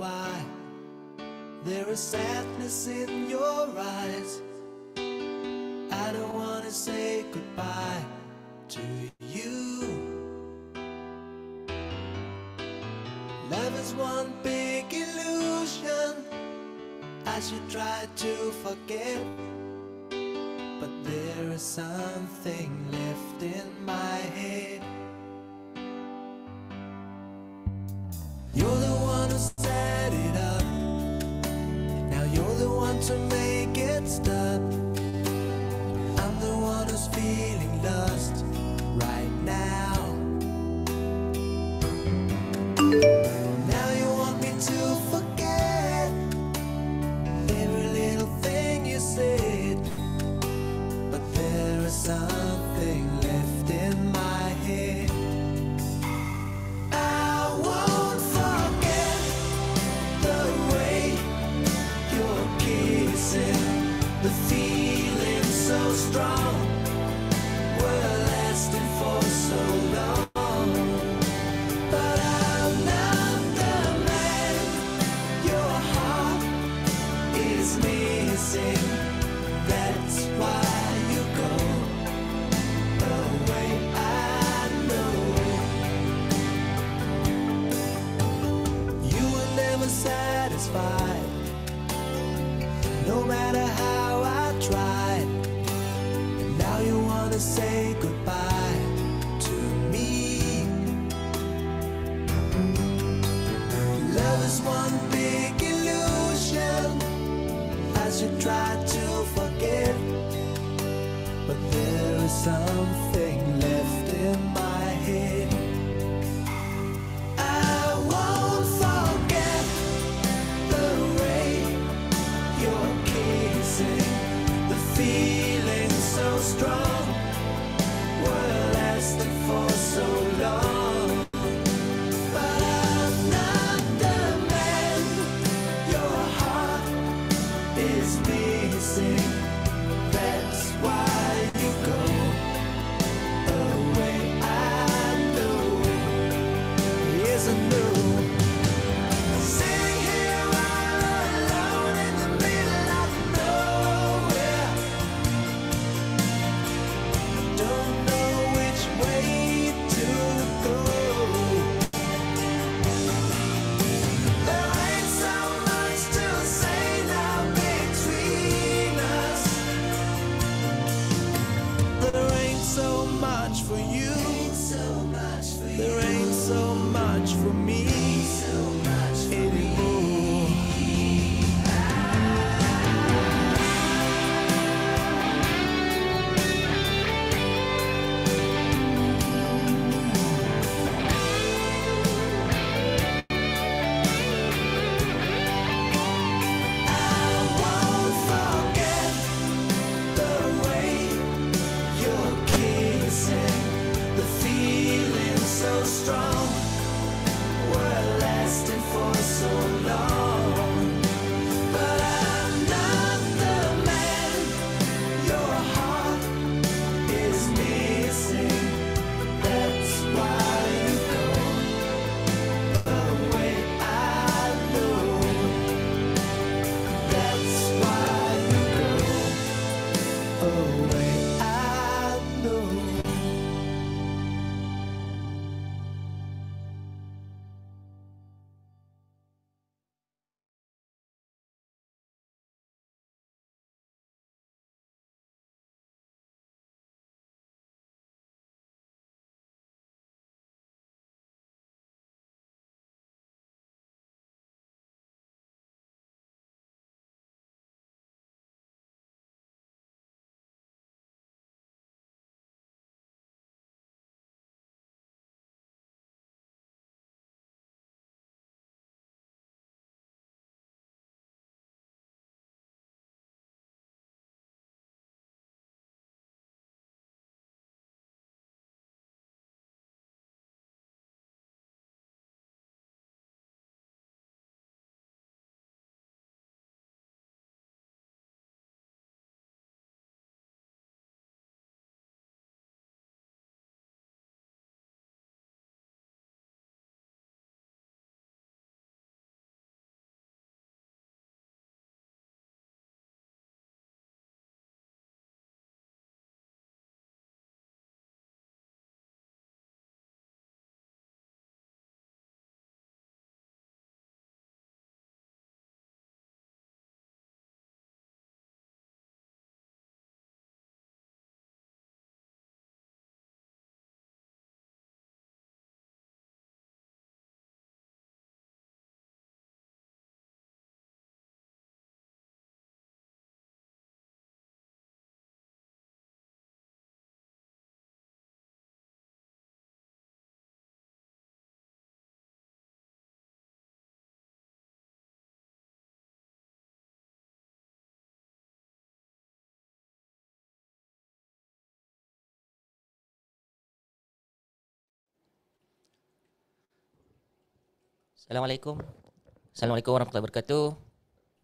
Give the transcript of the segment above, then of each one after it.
why There is sadness in your eyes I don't want to say goodbye to you Love is one big illusion I should try to forget But there is something left in my head Assalamualaikum. Assalamualaikum warahmatullahi wabarakatuh.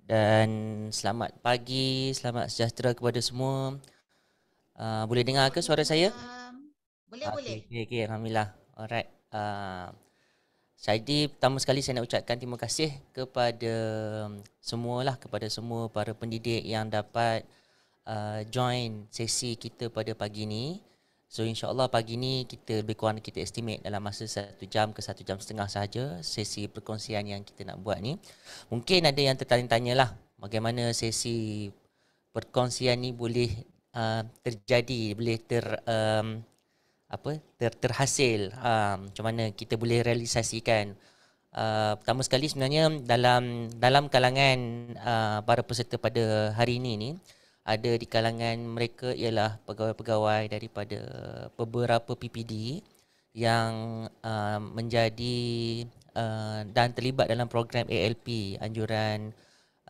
Dan selamat pagi, selamat sejahtera kepada semua. Uh, boleh dengar ke suara saya? Boleh, okay, boleh. Okay, okay, alhamdulillah. Alright. Uh, ah, Syahidi, pertama sekali saya nak ucapkan terima kasih kepada semua lah kepada semua para pendidik yang dapat uh, join sesi kita pada pagi ini. So insyaAllah pagi ni kita lebih kurang kita estimate dalam masa satu jam ke satu jam setengah saja sesi perkongsian yang kita nak buat ni. Mungkin ada yang tertanya-tanya lah bagaimana sesi perkongsian ni boleh uh, terjadi, boleh ter um, apa ter, terhasil. Uh, macam mana kita boleh realisasikan. Uh, pertama sekali sebenarnya dalam dalam kalangan uh, para peserta pada hari ini ni, ni ada di kalangan mereka ialah pegawai-pegawai daripada beberapa PPD yang uh, menjadi uh, dan terlibat dalam program ALP anjuran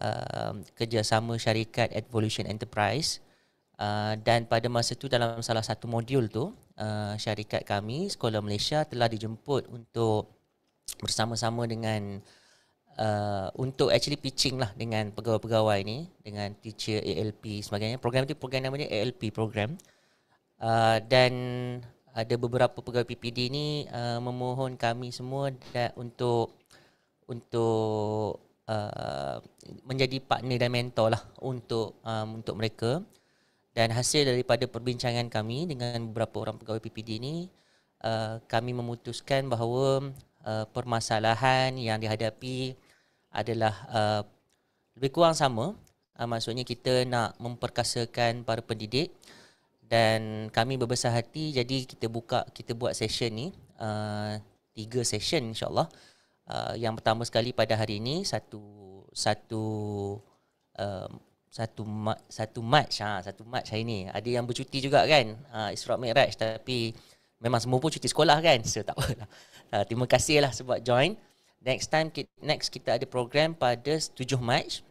uh, kerjasama syarikat Evolution Enterprise Uh, dan pada masa itu dalam salah satu modul tu uh, syarikat kami Sekolah Malaysia telah dijemput untuk bersama-sama dengan uh, untuk actually pitching lah dengan pegawai-pegawai ni dengan teacher ALP sebagainya program tu program namanya ALP program uh, dan ada beberapa pegawai PPD ni uh, memohon kami semua dan untuk untuk uh, menjadi partner dan mentor lah untuk um, untuk mereka dan hasil daripada perbincangan kami dengan beberapa orang pegawai PPD ini uh, kami memutuskan bahawa uh, permasalahan yang dihadapi adalah uh, lebih kurang sama. Uh, maksudnya kita nak memperkasakan para pendidik dan kami berbesar hati jadi kita buka kita buat session ni uh, tiga session insyaallah. Uh, yang pertama sekali pada hari ini satu satu uh, satu mat, satu match ha satu match hari ni. Ada yang bercuti juga kan? Uh, Isra Mikraj tapi memang semua pun cuti sekolah kan. So tak apalah. Uh, ha, terima kasihlah sebab join. Uh, Next time next kita ada program pada 7 Mac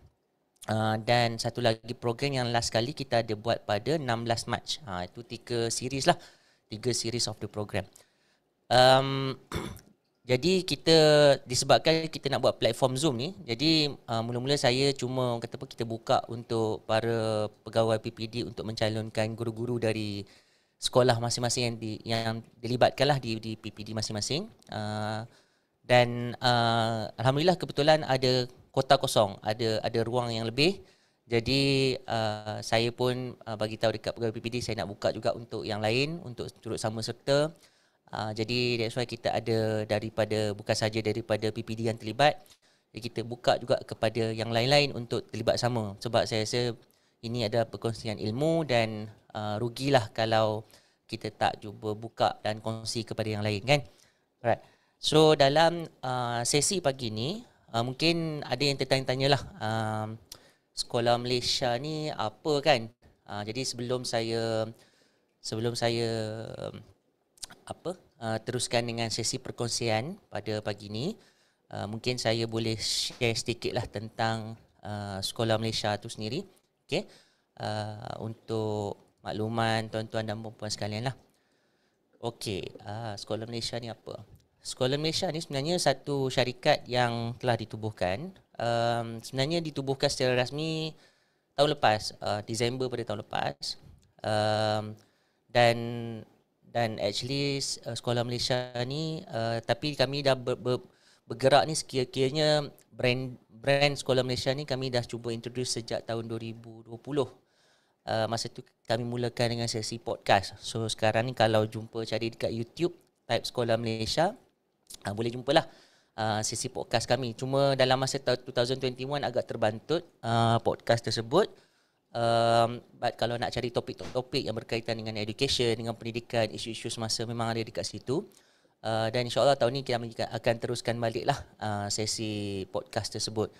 uh, dan satu lagi program yang last kali kita ada buat pada 16 Mac. uh, itu tiga series lah. Tiga series of the program. Um jadi kita disebabkan kita nak buat platform Zoom ni, jadi uh, mula-mula saya cuma kata apa kita buka untuk para pegawai PPD untuk mencalonkan guru-guru dari sekolah masing-masing yang di, yang dilibatkanlah di di PPD masing-masing. Uh, dan uh, alhamdulillah kebetulan ada kota kosong ada ada ruang yang lebih jadi uh, saya pun uh, bagi tahu dekat pegawai PPD saya nak buka juga untuk yang lain untuk turut sama serta uh, jadi that's why kita ada daripada bukan saja daripada PPD yang terlibat jadi kita buka juga kepada yang lain-lain untuk terlibat sama sebab saya rasa ini ada perkongsian ilmu dan uh, rugilah kalau kita tak cuba buka dan kongsi kepada yang lain kan right So dalam uh, sesi pagi ni uh, mungkin ada yang tertanya-tanyalah uh, um, sekolah Malaysia ni apa kan? Uh, jadi sebelum saya sebelum saya uh, apa uh, teruskan dengan sesi perkongsian pada pagi ni uh, mungkin saya boleh share lah tentang uh, sekolah Malaysia tu sendiri. okay? Uh, untuk makluman tuan-tuan dan puan-puan sekalianlah. Okey, uh, sekolah Malaysia ni apa? Sekolah Malaysia ni sebenarnya satu syarikat yang telah ditubuhkan. Um, sebenarnya ditubuhkan secara rasmi tahun lepas, uh, Disember pada tahun lepas. Um, dan dan actually uh, Scholar Malaysia ni uh, tapi kami dah ber, ber, bergerak ni sekiranya brand brand Sekolah Malaysia ni kami dah cuba introduce sejak tahun 2020. Uh, masa tu kami mulakan dengan sesi podcast. So sekarang ni kalau jumpa cari dekat YouTube type Sekolah Malaysia, uh, boleh jumpalah uh, ah, sesi podcast kami. Cuma dalam masa tahun 2021 agak terbantut uh, podcast tersebut. Um, but kalau nak cari topik-topik yang berkaitan dengan education, dengan pendidikan, isu-isu semasa memang ada dekat situ. Uh, dan insyaAllah tahun ni kita akan teruskan baliklah uh, sesi podcast tersebut.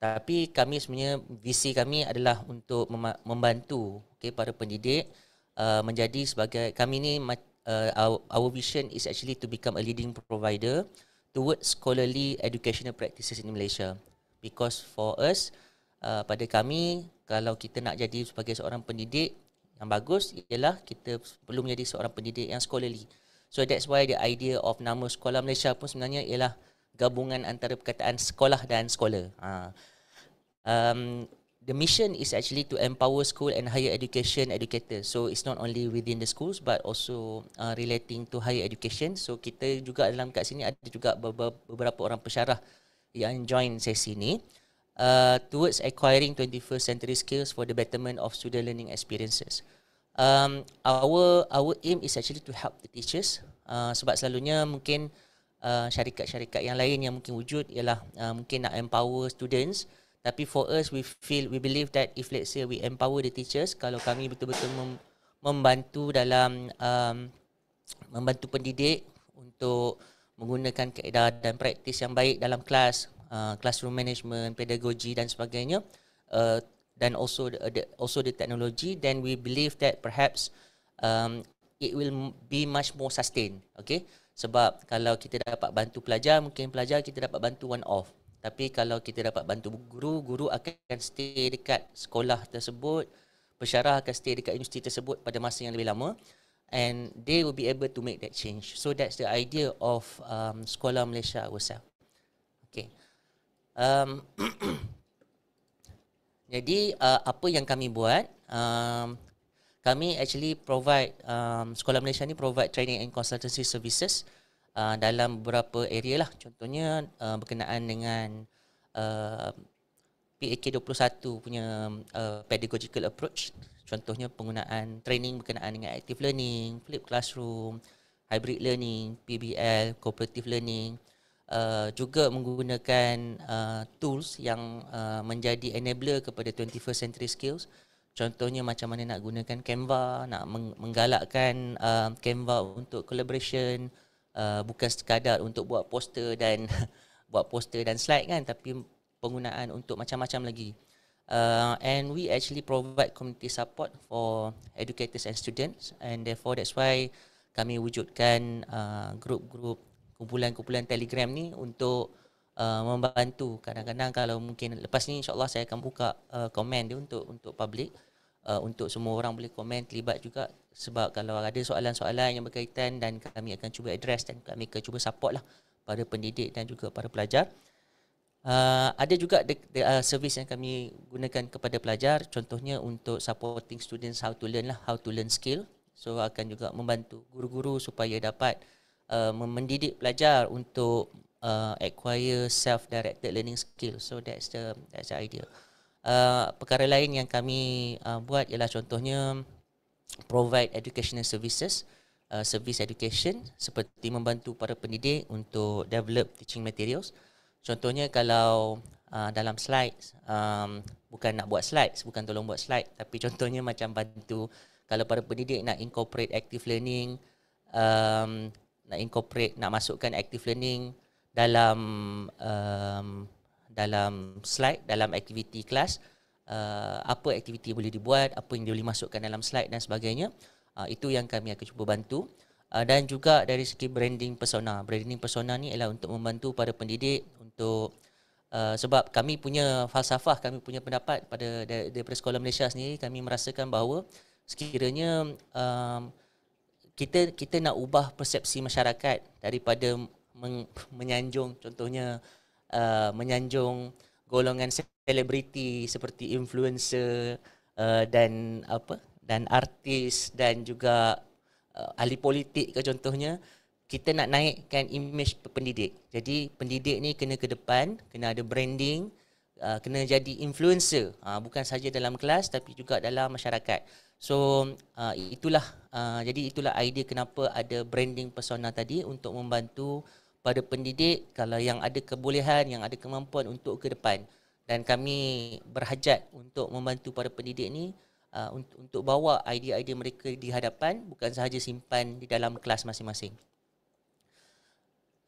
Tapi kami sebenarnya, visi kami adalah untuk membantu okay, para pendidik uh, menjadi sebagai, kami ni uh, our, our vision is actually to become a leading provider towards scholarly educational practices in Malaysia. Because for us, uh, pada kami, kalau kita nak jadi sebagai seorang pendidik yang bagus, ialah kita perlu menjadi seorang pendidik yang scholarly. So that's why the idea of nama Sekolah Malaysia pun sebenarnya ialah gabungan antara perkataan sekolah dan scholar. Uh, ha. um, the mission is actually to empower school and higher education educators. So it's not only within the schools but also uh, relating to higher education. So kita juga dalam kat sini ada juga beberapa orang pesyarah yang join sesi ni uh, towards acquiring 21st century skills for the betterment of student learning experiences. Um, our our aim is actually to help the teachers uh, sebab selalunya mungkin uh, syarikat-syarikat yang lain yang mungkin wujud ialah uh, mungkin nak empower students uh, tapi for us, we feel, we believe that if let's say we empower the teachers, kalau kami betul-betul mem- membantu dalam um, membantu pendidik untuk menggunakan keadaan dan praktis yang baik dalam kelas, uh, classroom management, pedagogi dan sebagainya, uh, dan uh, also the, the, also the technology, then we believe that perhaps um, it will be much more sustained, okay? Sebab kalau kita dapat bantu pelajar, mungkin pelajar kita dapat bantu one off. Tapi kalau kita dapat bantu guru, guru akan stay dekat sekolah tersebut, pesyarah akan stay dekat universiti tersebut pada masa yang lebih lama and they will be able to make that change. So that's the idea of um, Sekolah Malaysia ourselves. Okay. Um, Jadi uh, apa yang kami buat, um, kami actually provide, um, Sekolah Malaysia ni provide training and consultancy services Uh, dalam beberapa area lah. Contohnya uh, berkenaan dengan uh, PAK 21 punya uh, pedagogical approach. Contohnya penggunaan training berkenaan dengan active learning, flip classroom, hybrid learning, PBL, cooperative learning. Uh, juga menggunakan uh, tools yang uh, menjadi enabler kepada 21st century skills. Contohnya macam mana nak gunakan Canva, nak menggalakkan uh, Canva untuk collaboration, Uh, bukan sekadar untuk buat poster dan buat poster dan slide kan tapi penggunaan untuk macam-macam lagi uh, and we actually provide community support for educators and students and therefore that's why kami wujudkan uh, group-group kumpulan-kumpulan Telegram ni untuk Uh, membantu kadang-kadang kalau mungkin lepas ni insyaallah saya akan buka uh, komen dia untuk untuk public uh, uh, untuk semua orang boleh komen terlibat juga sebab kalau ada soalan-soalan yang berkaitan dan kami akan cuba address dan kami akan cuba support lah pada pendidik dan juga para pelajar. Uh, ada juga de- de- uh, servis yang kami gunakan kepada pelajar contohnya untuk supporting students how to learn lah how to learn skill so akan juga membantu guru-guru supaya dapat uh, mendidik pelajar untuk uh, acquire self directed learning skill so that's the that's the idea Uh, perkara lain yang kami uh, buat ialah contohnya provide educational services uh, service education seperti membantu para pendidik untuk develop teaching materials contohnya kalau uh, dalam slides um, bukan nak buat slides bukan tolong buat slide tapi contohnya macam bantu kalau para pendidik nak incorporate active learning um, nak incorporate nak masukkan active learning dalam um, dalam slide dalam aktiviti kelas uh, apa aktiviti boleh dibuat apa yang boleh masukkan dalam slide dan sebagainya uh, itu yang kami akan cuba bantu uh, dan juga dari segi branding persona branding persona ni ialah untuk membantu para pendidik untuk uh, sebab kami punya falsafah kami punya pendapat pada daripada sekolah Malaysia sendiri kami merasakan bahawa sekiranya um, kita kita nak ubah persepsi masyarakat daripada menyanjung contohnya uh, menyanjung golongan selebriti seperti influencer uh, dan apa dan artis dan juga uh, ahli politik ke contohnya kita nak naikkan imej pendidik. Jadi pendidik ni kena ke depan, kena ada branding, uh, kena jadi influencer. Uh, bukan saja dalam kelas tapi juga dalam masyarakat. So uh, itulah uh, jadi itulah idea kenapa ada branding persona tadi untuk membantu pada pendidik kalau yang ada kebolehan, yang ada kemampuan untuk ke depan. Dan kami berhajat untuk membantu para pendidik ini uh, untuk, bawa idea-idea mereka di hadapan bukan sahaja simpan di dalam kelas masing-masing.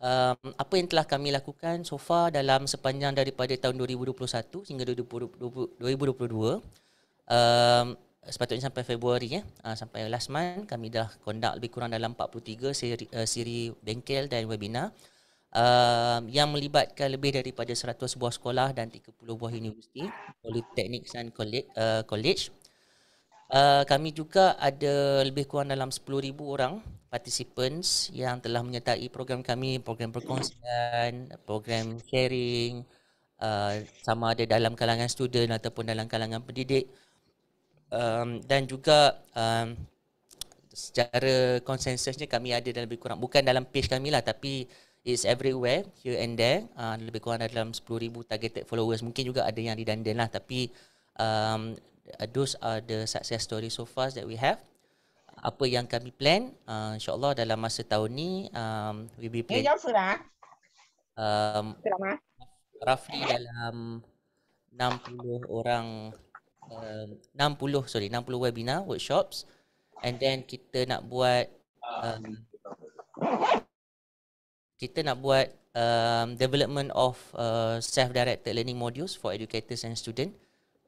Um, apa yang telah kami lakukan so far dalam sepanjang daripada tahun 2021 hingga 2022 um, sepatutnya sampai Februari ya. Uh, sampai last month kami dah conduct lebih kurang dalam 43 siri, uh, siri bengkel dan webinar. Uh, yang melibatkan lebih daripada 100 buah sekolah dan 30 buah universiti Politeknik dan college, uh, college. Uh, Kami juga ada lebih kurang dalam 10,000 orang Participants yang telah menyertai program kami Program perkongsian, program sharing uh, Sama ada dalam kalangan student ataupun dalam kalangan pendidik um, dan juga um, secara konsensusnya kami ada dalam lebih kurang bukan dalam page kami lah tapi it's everywhere here and there uh, lebih kurang ada dalam 10,000 targeted followers mungkin juga ada yang redundant lah tapi um, those are the success story so far that we have apa yang kami plan uh, insyaAllah dalam masa tahun ni um, we be plan ah. um, ah. roughly dalam 60 orang Um, uh, 60 sorry 60 webinar workshops and then kita nak buat um, kita nak buat um, development of uh, self directed learning modules for educators and student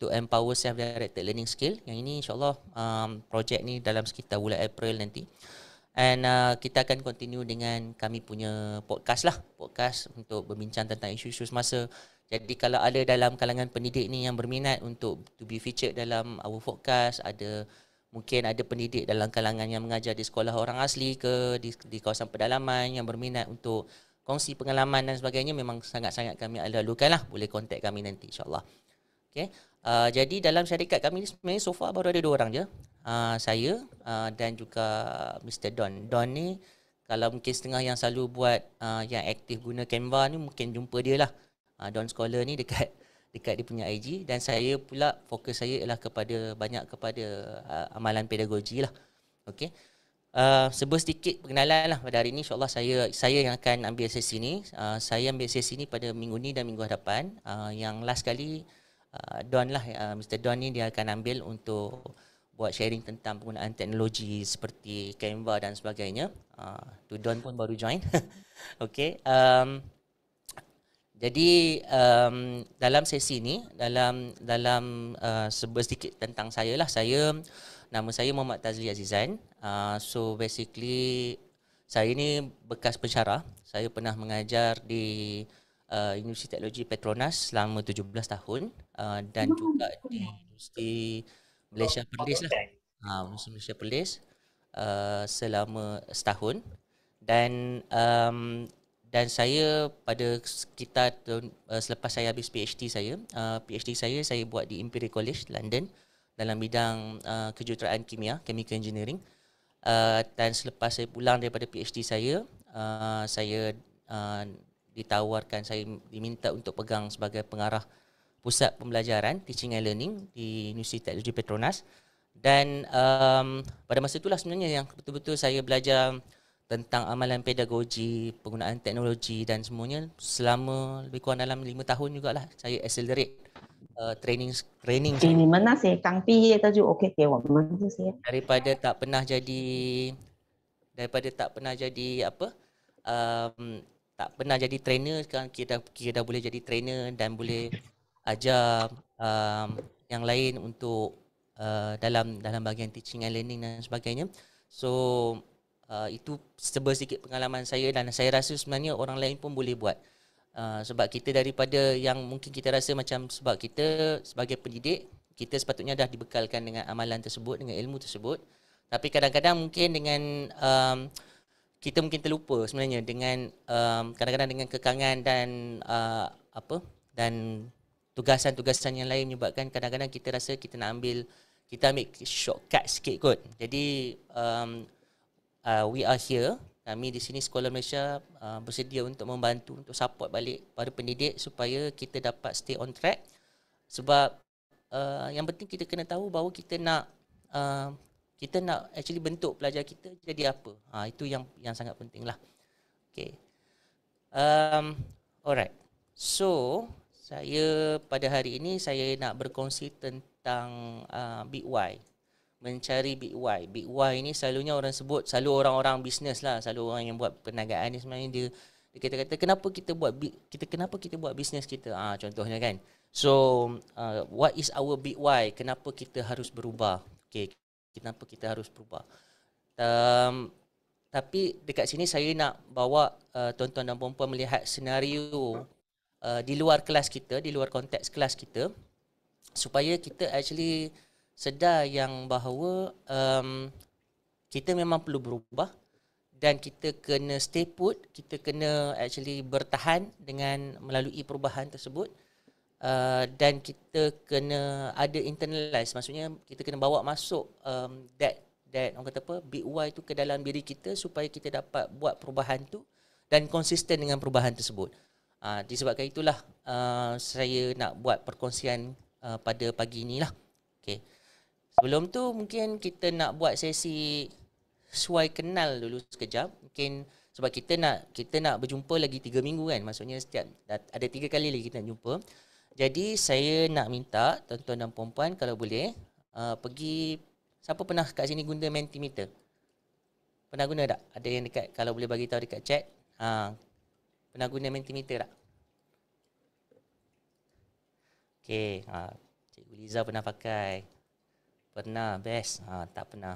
to empower self directed learning skill yang ini insyaallah um, projek ni dalam sekitar bulan April nanti and uh, kita akan continue dengan kami punya podcast lah podcast untuk berbincang tentang isu-isu semasa jadi kalau ada dalam kalangan pendidik ni yang berminat untuk to be featured dalam our podcast, ada mungkin ada pendidik dalam kalangan yang mengajar di sekolah orang asli ke di, di kawasan pedalaman yang berminat untuk kongsi pengalaman dan sebagainya memang sangat-sangat kami alalukan lah boleh contact kami nanti insyaAllah okay. uh, jadi dalam syarikat kami ni sebenarnya so far baru ada dua orang je uh, saya uh, dan juga Mr. Don Don ni kalau mungkin setengah yang selalu buat uh, yang aktif guna Canva ni mungkin jumpa dia lah uh, ah, Don Scholar ni dekat dekat dia punya IG dan saya pula fokus saya ialah kepada banyak kepada uh, amalan pedagogi lah. Okey. Uh, ah, sebut sedikit perkenalan lah pada hari ini insyaAllah saya saya yang akan ambil sesi ni uh, Saya ambil sesi ni pada minggu ni dan minggu hadapan uh, Yang last kali uh, Don lah, uh, Mr. Don ni dia akan ambil untuk Buat sharing tentang penggunaan teknologi seperti Canva dan sebagainya uh, Tu Don pun baru join Okay um, jadi um, dalam sesi ni dalam dalam uh, eh, sebesar sedikit tentang saya lah saya nama saya Muhammad Tazli Azizan. Uh, so basically saya ni bekas pensyarah. Saya pernah mengajar di uh, Universiti Teknologi Petronas selama 17 tahun uh, dan juga di Universiti Malaysia Perlis lah. Uh, Malaysia Perlis uh, selama setahun dan um, dan saya pada sekitar tahun, uh, selepas saya habis PhD saya uh, eh, PhD saya saya buat di Imperial College London dalam bidang uh, kejuruteraan kimia chemical engineering uh, dan selepas saya pulang daripada PhD saya uh, saya uh, ditawarkan saya diminta untuk pegang sebagai pengarah pusat pembelajaran teaching and learning di Universiti Teknologi Petronas dan um, pada masa itulah sebenarnya yang betul-betul saya belajar tentang amalan pedagogi, penggunaan teknologi dan semuanya selama lebih kurang dalam lima tahun juga lah saya accelerate uh, training training. Ini saya. mana saya kang pi kita juga okey dia mana saya. Daripada tak pernah jadi daripada tak pernah jadi apa? Um, tak pernah jadi trainer sekarang kita kita dah boleh jadi trainer dan boleh ajar um, yang lain untuk uh, dalam dalam bahagian teaching and learning dan sebagainya. So uh, itu sebesar sikit pengalaman saya dan saya rasa sebenarnya orang lain pun boleh buat. Uh, sebab kita daripada yang mungkin kita rasa macam sebab kita sebagai pendidik, kita sepatutnya dah dibekalkan dengan amalan tersebut, dengan ilmu tersebut. Tapi kadang-kadang mungkin dengan um, kita mungkin terlupa sebenarnya dengan um, kadang-kadang dengan kekangan dan uh, apa dan tugasan-tugasan yang lain menyebabkan kadang-kadang kita rasa kita nak ambil kita ambil shortcut sikit kot. Jadi um, uh, we are here kami di sini Sekolah Malaysia uh, bersedia untuk membantu untuk support balik para pendidik supaya kita dapat stay on track sebab uh, yang penting kita kena tahu bahawa kita nak uh, kita nak actually bentuk pelajar kita jadi apa ha, itu yang yang sangat penting lah okay um, alright so saya pada hari ini saya nak berkongsi tentang uh, big why mencari big why. Big why ini selalunya orang sebut, selalu orang-orang bisnes lah, selalu orang yang buat perniagaan ni sebenarnya dia dia kata kata kenapa kita buat kita kenapa kita buat bisnes kita ah ha, contohnya kan so uh, what is our big why kenapa kita harus berubah okey kenapa kita harus berubah um, tapi dekat sini saya nak bawa uh, tuan-tuan dan puan-puan melihat senario uh, di luar kelas kita di luar konteks kelas kita supaya kita actually sedar yang bahawa um, kita memang perlu berubah dan kita kena stay put, kita kena actually bertahan dengan melalui perubahan tersebut uh, dan kita kena ada internalize, maksudnya kita kena bawa masuk um, that that orang kata apa, big why tu ke dalam diri kita supaya kita dapat buat perubahan tu dan konsisten dengan perubahan tersebut. Uh, disebabkan itulah uh, saya nak buat perkongsian uh, pada pagi inilah. Okay. Sebelum tu mungkin kita nak buat sesi suai kenal dulu sekejap. Mungkin sebab kita nak kita nak berjumpa lagi tiga minggu kan. Maksudnya setiap ada tiga kali lagi kita nak jumpa. Jadi saya nak minta tuan-tuan dan puan-puan kalau boleh uh, pergi siapa pernah kat sini guna mentimeter? Pernah guna tak? Ada yang dekat kalau boleh bagi tahu dekat chat. Uh, pernah guna mentimeter tak? Okey, ha. Uh, Cikgu Liza pernah pakai. Pernah best. Ha, tak pernah.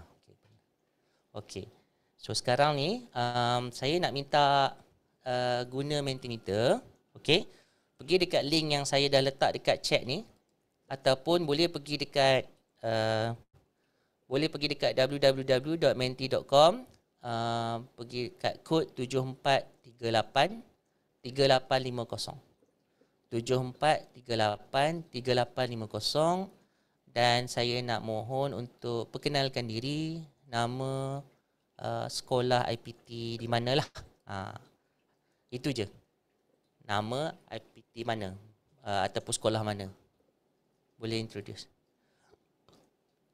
Okey. Okay. So sekarang ni um, saya nak minta uh, guna Mentimeter. Okey. Pergi dekat link yang saya dah letak dekat chat ni ataupun boleh pergi dekat uh, boleh pergi dekat www.menti.com uh, pergi dekat kod 7438 3850 7438 3850 dan saya nak mohon untuk perkenalkan diri nama uh, sekolah IPT di manalah. Ha. Itu je. Nama IPT mana uh, ataupun sekolah mana. Boleh introduce.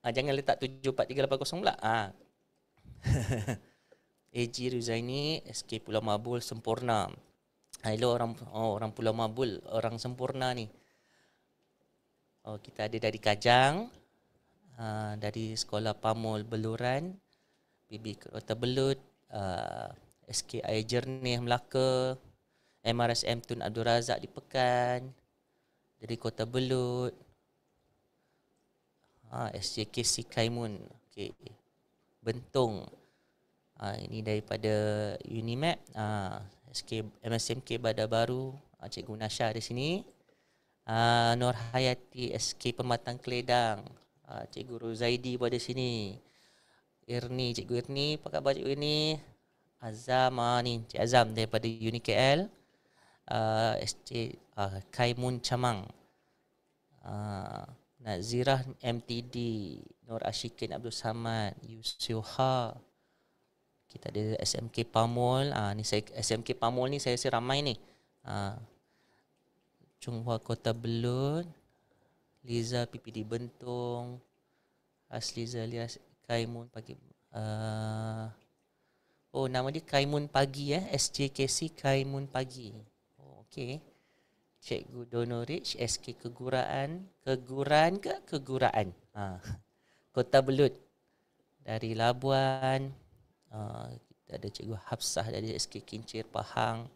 Ha, jangan letak 743800 pula. Ha. AG Ruzaini SK Pulau Mabul sempurna. Hello orang oh, orang Pulau Mabul, orang sempurna ni. Oh, kita ada dari Kajang, uh, dari Sekolah Pamul Beluran, PB Kota Belud, uh, SKI Jernih Melaka, MRSM Tun Abdul Razak di Pekan, dari Kota Belud, uh, SJKC Kaimun, okay. Bentong. Uh, ini daripada Unimap, uh, SK, MSMK Badar Baru, uh, Cikgu Nasha di sini uh, Nur Hayati SK Pematang Keledang uh, Cikgu Ruzaidi pada sini Irni, Cikgu Irni, apa khabar Cikgu Irni? Azam, ah, ni Cik Azam daripada Uni KL uh, ah, SC, uh, Kai Mun uh, Nazirah MTD Nur Ashikin Abdul Samad Yusyuha kita ada SMK Pamul. Ah ni saya SMK Pamul ni saya rasa ramai ni. Ah Chunghua Kota Belun, Liza PPD Bentong, Asliza alias Kaimun Pagi. Uh, oh, nama dia Kaimun Pagi eh. SJKC Kaimun Pagi. Oh, okay. Cikgu Dono Rich, SK Keguraan. Keguran ke? Keguraan. Ha. Kota Belut. Dari Labuan. Uh, kita ada Cikgu Hafsah dari SK Kincir, Pahang.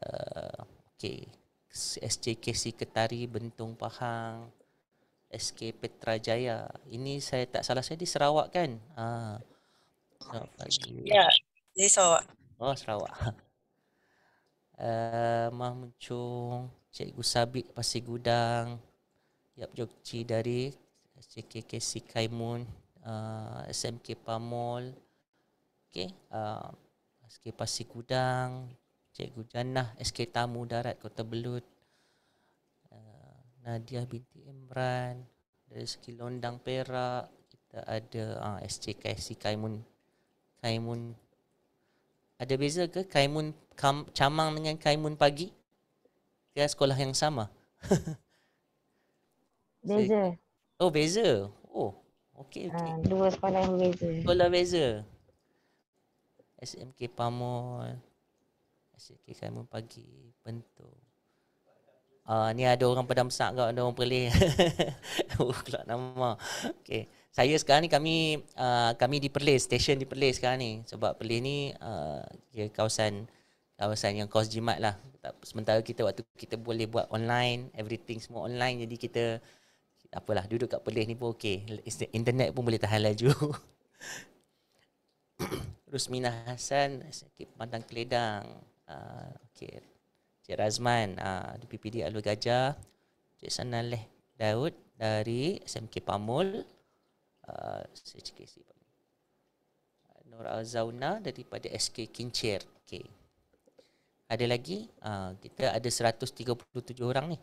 Uh, okay. SJKC Ketari Bentong Pahang SK Petra Jaya ini saya tak salah saya di Sarawak kan ha. ya di Sarawak oh Sarawak uh, Mah Mencung Cikgu Sabik Pasir Gudang Yap Jogci dari SJKC Kaimun uh, eh, SMK Pamol Okay. Uh, eh, SK Pasir Gudang Cikgu Jannah SK Tamu Darat Kota Belud uh, Nadia binti Imran Dari segi Londang Perak Kita ada uh, ah, SC KSC Kaimun Kaimun Ada beza ke Kaimun kam, Camang dengan Kaimun Pagi? Ke sekolah yang sama? beza Oh beza Oh Okey, ah, okay. uh, dua sekolah yang beza. Sekolah beza. SMK Pamol. Asyik kek kami pagi Pentul uh, ah, Ni ada orang pedam besar kau Ada orang pelih Oh kelak nama Okay saya sekarang ni kami uh, kami di Perlis, stesen di Perlis sekarang ni sebab Perlis ni ah, dia kawasan kawasan yang kos jimat lah. Sementara kita waktu kita boleh buat online, everything semua online jadi kita apalah duduk kat Perlis ni pun okey. Internet pun boleh tahan laju. Rusmina Hasan, sakit pandang Kledang. Ah, okay. Cik Razman uh, di PPD Alu Gajah Cik Sanaleh Daud dari SMK Pamul uh, Nur Al-Zawna daripada SK Kincir okay. Ada lagi? Uh, kita ada 137 orang ni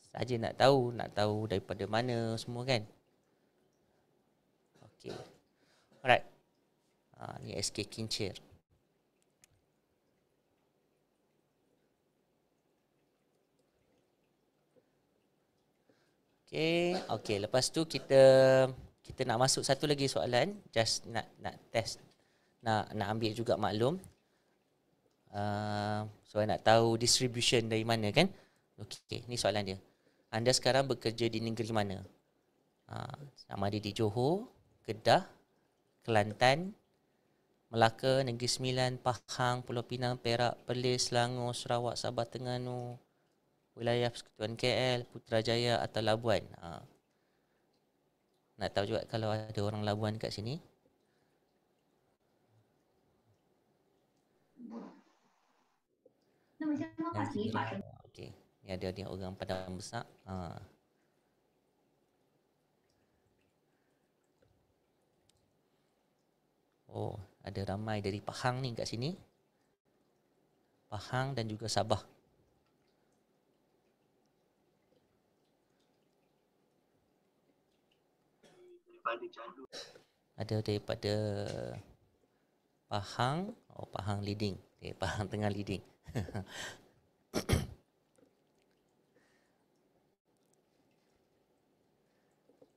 Saja nak tahu, nak tahu daripada mana semua kan Okay Alright uh, Ni SK Kincir Okay, okay. Lepas tu kita kita nak masuk satu lagi soalan. Just nak nak test, nak nak ambil juga maklum. Uh, so I nak tahu distribution dari mana kan? Okay, okay. ni soalan dia. Anda sekarang bekerja di negeri mana? Uh, sama ada di Johor, Kedah, Kelantan, Melaka, Negeri Sembilan, Pahang, Pulau Pinang, Perak, Perlis, Selangor, Sarawak, Sabah, Tengganu wilayah Persekutuan KL, Putrajaya atau Labuan. Ha. Nak tahu juga kalau ada orang Labuan kat sini? Okey, ni ada dia orang Padang Besar. Ha. Oh, ada ramai dari Pahang ni kat sini. Pahang dan juga Sabah. ada jalur ada daripada Pahang oh Pahang leading okay, eh, Pahang tengah leading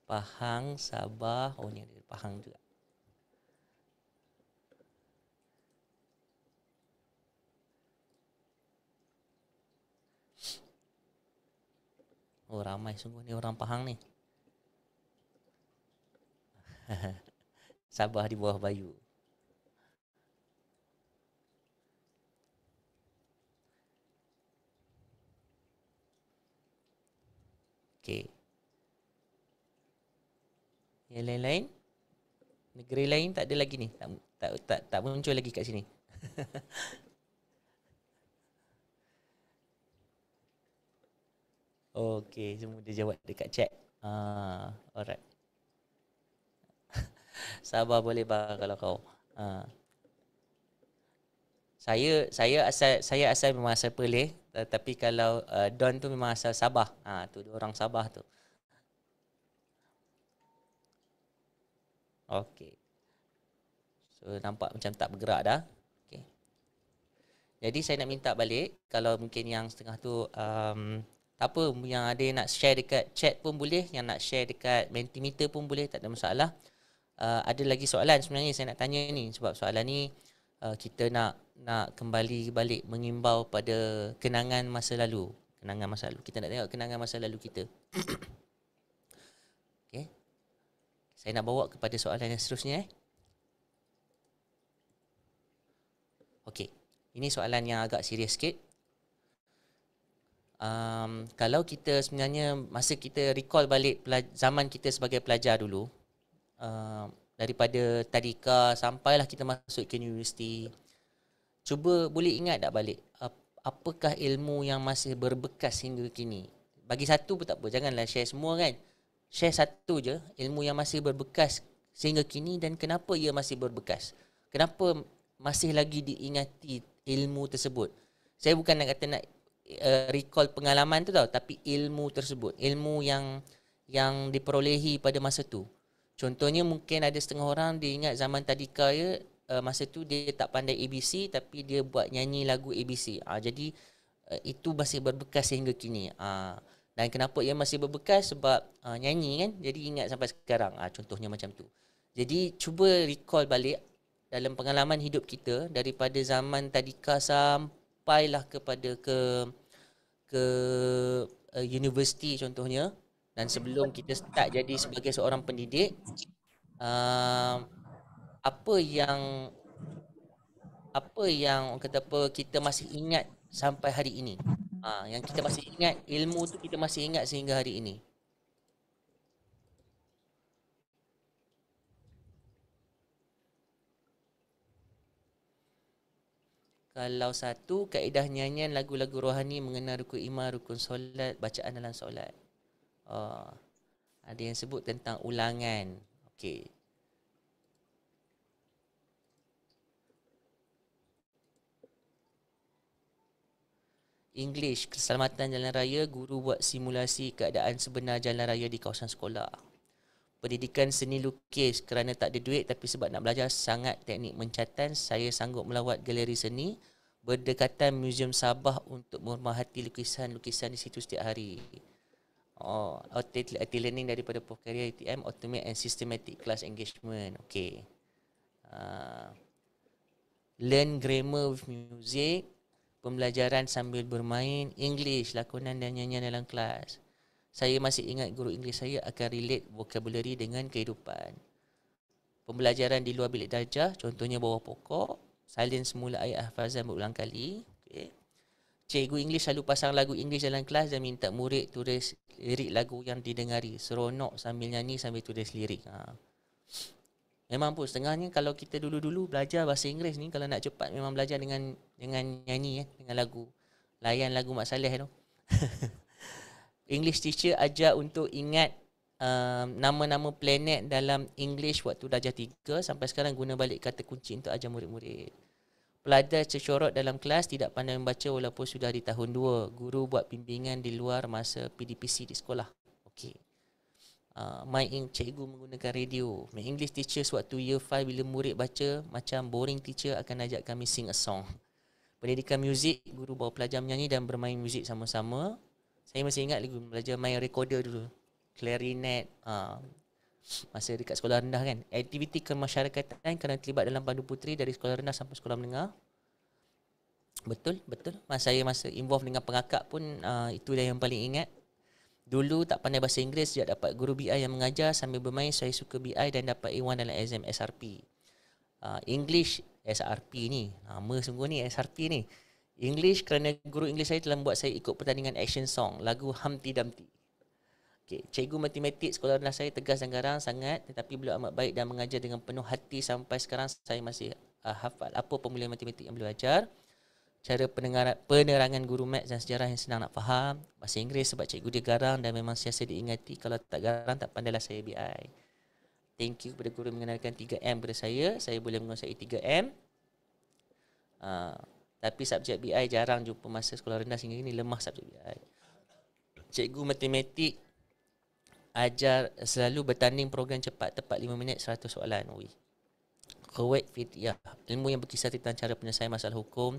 Pahang, Sabah, oh ni ada Pahang juga. Oh ramai sungguh ni orang Pahang ni. Sabah di bawah bayu. Okay. Yang lain-lain? Negeri lain tak ada lagi ni. Tak tak tak, tak muncul lagi kat sini. Okay, semua dia jawab dekat chat. Ah, alright. Sabar boleh bang kalau kau. Ha. Saya saya asal saya asal memang asal pelih eh, tapi kalau uh, Don tu memang asal Sabah. Ha tu dia orang Sabah tu. Okey. So nampak macam tak bergerak dah. Okey. Jadi saya nak minta balik kalau mungkin yang setengah tu um, tak apa yang ada yang nak share dekat chat pun boleh, yang nak share dekat Mentimeter pun boleh, tak ada masalah uh, ada lagi soalan sebenarnya saya nak tanya ni sebab soalan ni uh, kita nak nak kembali balik mengimbau pada kenangan masa lalu kenangan masa lalu kita nak tengok kenangan masa lalu kita okey saya nak bawa kepada soalan yang seterusnya eh okey ini soalan yang agak serius sikit um kalau kita sebenarnya masa kita recall balik zaman kita sebagai pelajar dulu uh, daripada tadika sampailah kita masuk ke universiti cuba boleh ingat tak balik apakah ilmu yang masih berbekas hingga kini bagi satu pun tak apa janganlah share semua kan share satu je ilmu yang masih berbekas sehingga kini dan kenapa ia masih berbekas kenapa masih lagi diingati ilmu tersebut saya bukan nak kata nak e, recall pengalaman tu tau tapi ilmu tersebut ilmu yang yang diperolehi pada masa tu Contohnya mungkin ada setengah orang dia ingat zaman tadika ya uh, eh, masa tu dia tak pandai ABC tapi dia buat nyanyi lagu ABC. Uh, ah, jadi uh, itu masih berbekas sehingga kini. Uh, dan kenapa ia masih berbekas sebab uh, nyanyi kan jadi ingat sampai sekarang. Uh, contohnya macam tu. Jadi cuba recall balik dalam pengalaman hidup kita daripada zaman tadika sampailah kepada ke ke uh, universiti contohnya dan sebelum kita start jadi sebagai seorang pendidik uh, apa yang apa yang kata apa kita masih ingat sampai hari ini uh, yang kita masih ingat ilmu tu kita masih ingat sehingga hari ini Kalau satu, kaedah nyanyian lagu-lagu rohani mengenai rukun imam rukun solat, bacaan dalam solat uh, ada yang sebut tentang ulangan. Okey. English, keselamatan jalan raya, guru buat simulasi keadaan sebenar jalan raya di kawasan sekolah. Pendidikan seni lukis kerana tak ada duit tapi sebab nak belajar sangat teknik mencatan, saya sanggup melawat galeri seni berdekatan Museum Sabah untuk menghormati lukisan-lukisan di situ setiap hari. Oh, OTT OT learning daripada Prof ATM, ITM Automate and Systematic Class Engagement. Okay. Uh, learn grammar with music, pembelajaran sambil bermain English, lakonan dan nyanyian dalam kelas. Saya masih ingat guru English saya akan relate vocabulary dengan kehidupan. Pembelajaran di luar bilik darjah, contohnya bawah pokok, salin semula ayat hafazan berulang kali, Cikgu English selalu pasang lagu English dalam kelas dan minta murid tulis lirik lagu yang didengari. Seronok sambil nyanyi sambil tulis lirik. Ha. Memang pun setengahnya kalau kita dulu-dulu belajar bahasa Inggeris ni kalau nak cepat memang belajar dengan dengan nyanyi eh, dengan lagu layan lagu Mak Saleh tu. English teacher ajar untuk ingat um, nama-nama planet dalam English waktu darjah 3 sampai sekarang guna balik kata kunci untuk ajar murid-murid. Pelajar cecorot dalam kelas tidak pandai membaca walaupun sudah di tahun 2. Guru buat bimbingan di luar masa PDPC di sekolah. Okey. Uh, my English cikgu menggunakan radio. My English teacher waktu year 5 bila murid baca macam boring teacher akan ajak kami sing a song. Pendidikan muzik, guru bawa pelajar menyanyi dan bermain muzik sama-sama. Saya masih ingat lagi belajar main recorder dulu. Clarinet, uh, masa dekat sekolah rendah kan aktiviti kemasyarakatan kerana terlibat dalam padu putri dari sekolah rendah sampai sekolah menengah betul betul Mas saya masa involve dengan pengakak pun uh, ah, itu dah yang paling ingat dulu tak pandai bahasa Inggeris sejak dapat guru BI yang mengajar sambil bermain saya suka BI dan dapat A1 dalam exam SRP uh, ah, English SRP ni nama sungguh ni SRP ni English kerana guru English saya telah membuat saya ikut pertandingan action song lagu Humpty Dumpty Okay. Cikgu matematik sekolah rendah saya tegas dan garang sangat tetapi beliau amat baik dan mengajar dengan penuh hati sampai sekarang saya masih uh, hafal apa pemulihan matematik yang beliau ajar. Cara penerangan guru maths dan sejarah yang senang nak faham. Bahasa Inggeris sebab cikgu dia garang dan memang siasa diingati kalau tak garang tak pandailah saya BI. Thank you kepada guru mengenalkan 3M kepada saya. Saya boleh menguasai 3M. Uh, ah, tapi subjek BI jarang jumpa masa sekolah rendah sehingga ini lemah subjek BI. Cikgu matematik ajar selalu bertanding program cepat tepat 5 minit 100 soalan. Ui. fit ya. ilmu yang berkisar tentang cara penyelesaian masalah hukum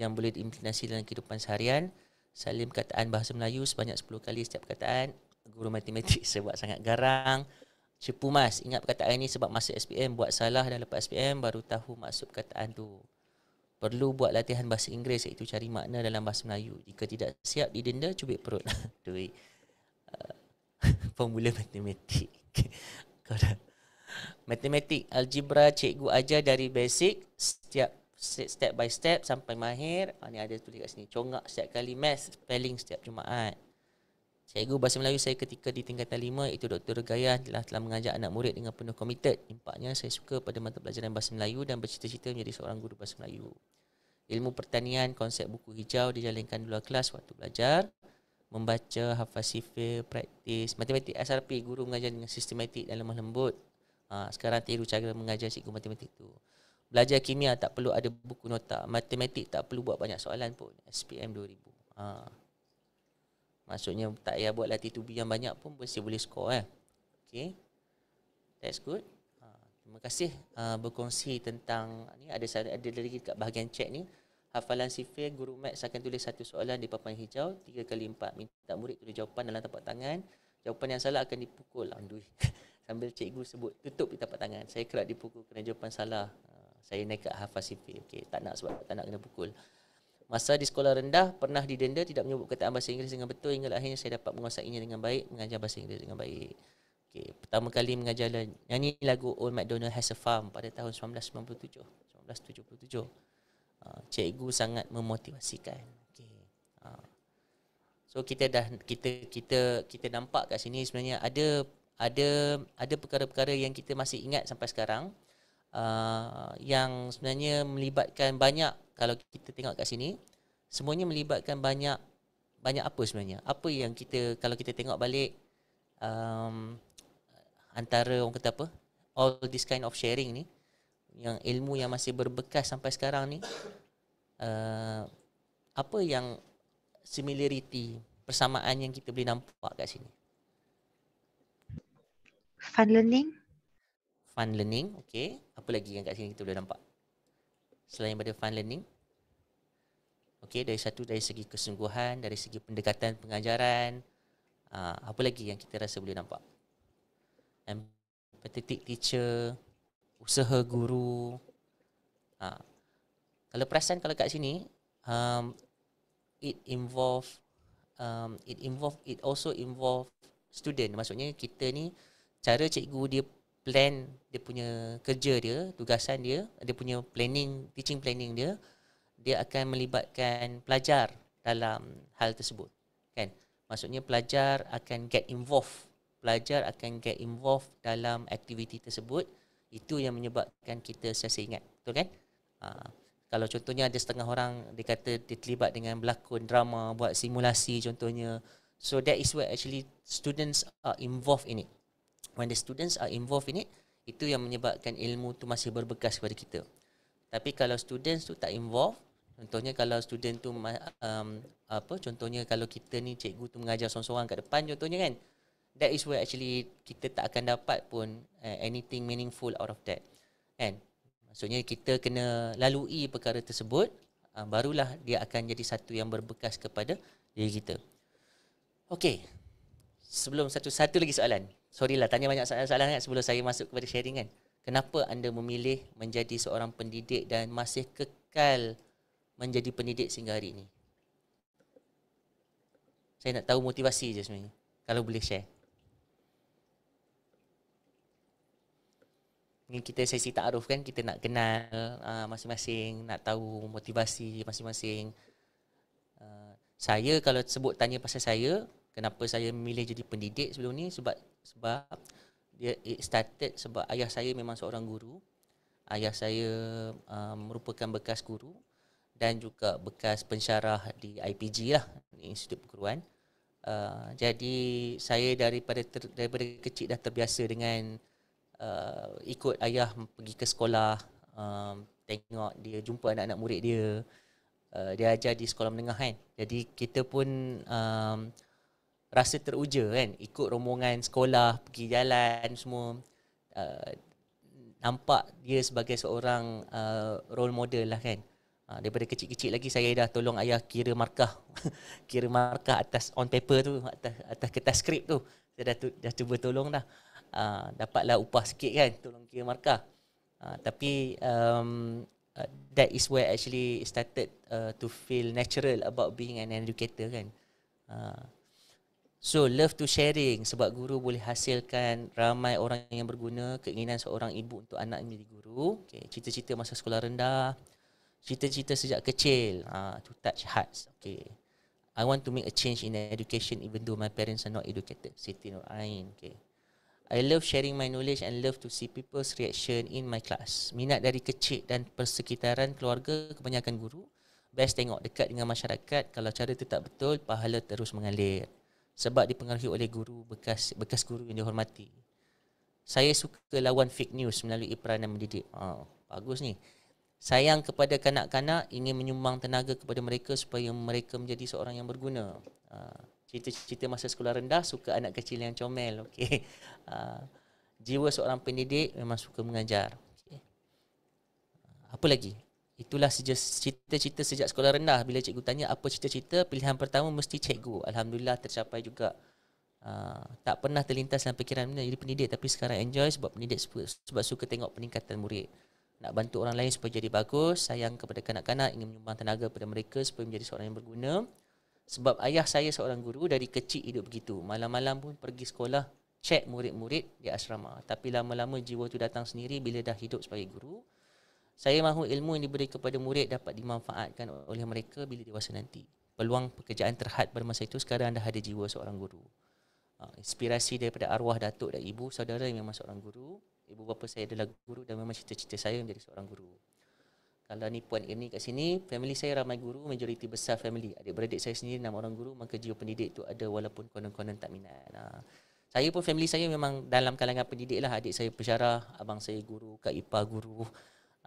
yang boleh diimplementasi dalam kehidupan seharian. Salim kataan bahasa Melayu sebanyak 10 kali setiap kataan. Guru matematik sebab sangat garang. Cepu Mas, ingat kataan ini sebab masa SPM buat salah dan lepas SPM baru tahu maksud kataan tu. Perlu buat latihan bahasa Inggeris iaitu cari makna dalam bahasa Melayu. Jika tidak siap didenda cubit perut. Duit. Pemula matematik. Kau dah. Matematik, algebra, cikgu ajar dari basic, setiap step by step sampai mahir. Ha, ni ada tulis kat sini. Congak setiap kali math, spelling setiap Jumaat. Cikgu Bahasa Melayu saya ketika di tingkatan lima itu Dr. Gayah telah telah mengajar anak murid dengan penuh komited. Impaknya saya suka pada mata pelajaran Bahasa Melayu dan bercita-cita menjadi seorang guru Bahasa Melayu. Ilmu pertanian, konsep buku hijau dijalinkan di luar kelas waktu belajar membaca, hafaz sifir, praktis matematik SRP guru mengajar dengan sistematik dan lemah lembut. Ha, sekarang tiru cara mengajar cikgu matematik tu. Belajar kimia tak perlu ada buku nota, matematik tak perlu buat banyak soalan pun SPM 2000. Ha. Maksudnya tak payah buat latih tubi yang banyak pun mesti boleh skor eh. Okay. That's good. Ha. Terima kasih uh, berkongsi tentang ni ada ada lagi dekat bahagian chat ni hafalan sifir guru maths akan tulis satu soalan di papan hijau tiga kali empat minta murid tulis jawapan dalam tapak tangan jawapan yang salah akan dipukul alhamdulillah sambil cikgu sebut tutup di tapak tangan saya kerap dipukul kerana jawapan salah ah, saya nekat hafal sifir okey tak nak sebab tak nak kena pukul Masa di sekolah rendah, pernah didenda tidak menyebut kataan bahasa Inggeris dengan betul hingga akhirnya saya dapat menguasainya dengan baik, mengajar bahasa Inggeris dengan baik. Okay. Pertama kali mengajar nyanyi lagu Old MacDonald Has a Farm pada tahun 1997. 1977. Ah, cikgu sangat memotivasikan okey ah. so kita dah kita kita kita nampak kat sini sebenarnya ada ada ada perkara-perkara yang kita masih ingat sampai sekarang uh, yang sebenarnya melibatkan banyak kalau kita tengok kat sini semuanya melibatkan banyak banyak apa sebenarnya apa yang kita kalau kita tengok balik um, antara orang kata apa all this kind of sharing ni yang ilmu yang masih berbekas sampai sekarang ni uh, apa yang similarity persamaan yang kita boleh nampak kat sini fun learning fun learning okey apa lagi yang kat sini kita boleh nampak selain daripada fun learning okey dari satu dari segi kesungguhan dari segi pendekatan pengajaran uh, apa lagi yang kita rasa boleh nampak empathetic teacher usaha guru. Ha. Kalau perasan kalau kat sini, um, it involve um, it involve it also involve student. Maksudnya kita ni cara cikgu dia plan dia punya kerja dia, tugasan dia, dia punya planning, teaching planning dia, dia akan melibatkan pelajar dalam hal tersebut. Kan? Maksudnya pelajar akan get involved. Pelajar akan get involved dalam aktiviti tersebut. Itu yang menyebabkan kita sesi ingat. Betul kan? Ha. Kalau contohnya ada setengah orang dikata terlibat dengan berlakon drama, buat simulasi contohnya. So that is where actually students are involved in it. When the students are involved in it, itu yang menyebabkan ilmu tu masih berbekas kepada kita. Tapi kalau students tu tak involved, contohnya kalau student tu um, apa contohnya kalau kita ni cikgu tu mengajar seorang-seorang kat depan contohnya kan, that is where actually kita tak akan dapat pun uh, anything meaningful out of that kan maksudnya kita kena lalui perkara tersebut uh, barulah dia akan jadi satu yang berbekas kepada diri kita okey sebelum satu satu lagi soalan sorry lah tanya banyak soalan-soalan kan sebelum saya masuk kepada sharing kan kenapa anda memilih menjadi seorang pendidik dan masih kekal menjadi pendidik sehingga hari ini saya nak tahu motivasi je sebenarnya kalau boleh share kita sesi takaruf kan kita nak kenal uh, masing-masing nak tahu motivasi masing-masing uh, saya kalau sebut tanya pasal saya kenapa saya memilih jadi pendidik sebelum ni sebab sebab dia it started sebab ayah saya memang seorang guru ayah saya uh, merupakan bekas guru dan juga bekas pensyarah di IPG lah Institut Perguruan uh, jadi saya daripada ter, daripada kecil dah terbiasa dengan uh, ikut ayah pergi ke sekolah um, tengok dia jumpa anak-anak murid dia uh, dia ajar di sekolah menengah kan jadi kita pun um, rasa teruja kan ikut rombongan sekolah pergi jalan semua uh, nampak dia sebagai seorang uh, role model lah kan uh, daripada kecil-kecil lagi saya dah tolong ayah kira markah kira markah atas on paper tu atas atas kertas skrip tu saya dah tu, dah cuba tolong dah uh, dapatlah upah sikit kan tolong kira markah uh, tapi um, uh, that is where actually started uh, to feel natural about being an educator kan uh, so love to sharing sebab guru boleh hasilkan ramai orang yang berguna keinginan seorang ibu untuk anak menjadi guru okay. cita-cita masa sekolah rendah cita-cita sejak kecil uh, to touch hearts okay I want to make a change in education even though my parents are not educated. Siti Nur Ain. Okay. I love sharing my knowledge and love to see people's reaction in my class. Minat dari kecil dan persekitaran keluarga kebanyakan guru. Best tengok dekat dengan masyarakat. Kalau cara itu tak betul, pahala terus mengalir. Sebab dipengaruhi oleh guru bekas bekas guru yang dihormati. Saya suka lawan fake news melalui peranan mendidik. Oh, bagus ni. Sayang kepada kanak-kanak ingin menyumbang tenaga kepada mereka supaya mereka menjadi seorang yang berguna. Uh, cerita-cerita masa sekolah rendah suka anak kecil yang comel okey uh, jiwa seorang pendidik memang suka mengajar apa lagi itulah sejak cerita-cerita sejak sekolah rendah bila cikgu tanya apa cerita-cerita pilihan pertama mesti cikgu alhamdulillah tercapai juga uh, tak pernah terlintas dalam fikiran benda jadi pendidik tapi sekarang enjoy sebab pendidik sebab suka tengok peningkatan murid nak bantu orang lain supaya jadi bagus sayang kepada kanak-kanak ingin menyumbang tenaga kepada mereka supaya menjadi seorang yang berguna sebab ayah saya seorang guru dari kecil hidup begitu. Malam-malam pun pergi sekolah cek murid-murid di asrama. Tapi lama-lama jiwa tu datang sendiri bila dah hidup sebagai guru. Saya mahu ilmu yang diberi kepada murid dapat dimanfaatkan oleh mereka bila dewasa nanti. Peluang pekerjaan terhad pada masa itu sekarang dah ada jiwa seorang guru. Ha, inspirasi daripada arwah datuk dan ibu saudara yang memang seorang guru. Ibu bapa saya adalah guru dan memang cita-cita saya menjadi seorang guru kalau ni puan ini kat sini, family saya ramai guru, majoriti besar family. Adik-beradik saya sendiri enam orang guru, maka jiwa pendidik tu ada walaupun konon-konon tak minat. Ha. Saya pun family saya memang dalam kalangan pendidik lah. Adik saya pesyarah, abang saya guru, kak ipar guru,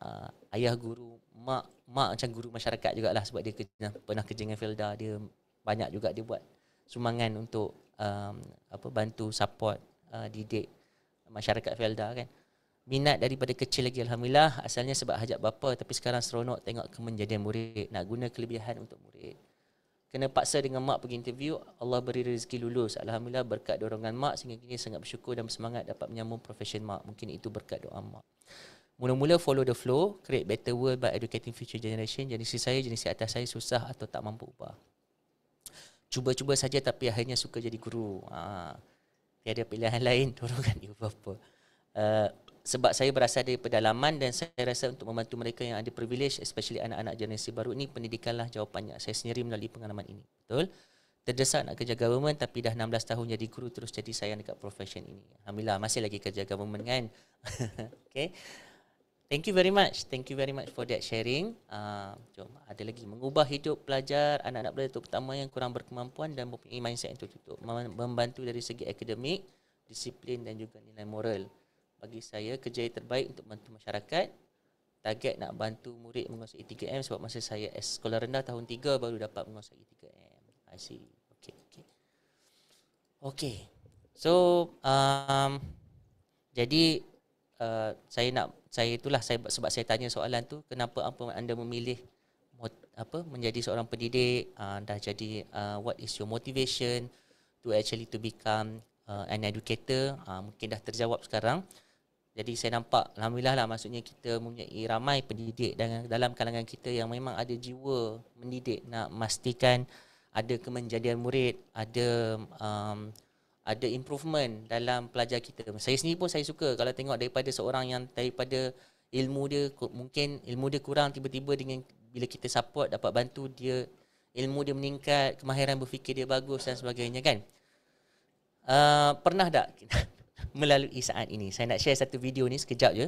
uh, ayah guru, mak mak macam guru masyarakat juga lah sebab dia kerja, pernah kerja dengan Felda. Dia banyak juga dia buat sumangan untuk um, apa bantu support uh, didik masyarakat Felda kan minat daripada kecil lagi alhamdulillah asalnya sebab hajat bapa tapi sekarang seronok tengok kemenjadian murid nak guna kelebihan untuk murid kena paksa dengan mak pergi interview Allah beri rezeki lulus alhamdulillah berkat dorongan mak sehingga kini sangat bersyukur dan bersemangat dapat menyambung profession mak mungkin itu berkat doa mak mula-mula follow the flow create better world by educating future generation jenis saya jenis atas saya susah atau tak mampu ubah cuba-cuba saja tapi akhirnya suka jadi guru ha. tiada pilihan lain dorongan ibu bapa uh, sebab saya berasal dari pedalaman dan saya rasa untuk membantu mereka yang ada privilege especially anak-anak generasi baru ini pendidikanlah jawapannya saya sendiri melalui pengalaman ini betul terdesak nak kerja government tapi dah 16 tahun jadi guru terus jadi saya dekat profession ini alhamdulillah masih lagi kerja government kan okey thank you very much thank you very much for that sharing uh, ada lagi mengubah hidup pelajar anak-anak pelajar terutama yang kurang berkemampuan dan mempunyai mindset yang tertutup membantu dari segi akademik disiplin dan juga nilai moral bagi saya kerjaya terbaik untuk bantu masyarakat target nak bantu murid menguasai 3 e sebab masa saya sekolah rendah tahun 3 baru dapat menguasai 3 e I see okay okay okay so um, jadi uh, saya nak saya itulah saya sebab saya tanya soalan tu kenapa apa anda memilih apa menjadi seorang pendidik uh, dah jadi uh, what is your motivation to actually to become uh, an educator uh, mungkin dah terjawab sekarang jadi saya nampak alhamdulillah lah maksudnya kita mempunyai ramai pendidik dan dalam kalangan kita yang memang ada jiwa mendidik nak memastikan ada kemenjadian murid, ada um, ada improvement dalam pelajar kita. Saya sendiri pun saya suka kalau tengok daripada seorang yang daripada ilmu dia mungkin ilmu dia kurang tiba-tiba dengan bila kita support dapat bantu dia ilmu dia meningkat, kemahiran berfikir dia bagus dan sebagainya kan. Uh, pernah tak melalui saat ini. Saya nak share satu video ni sekejap je.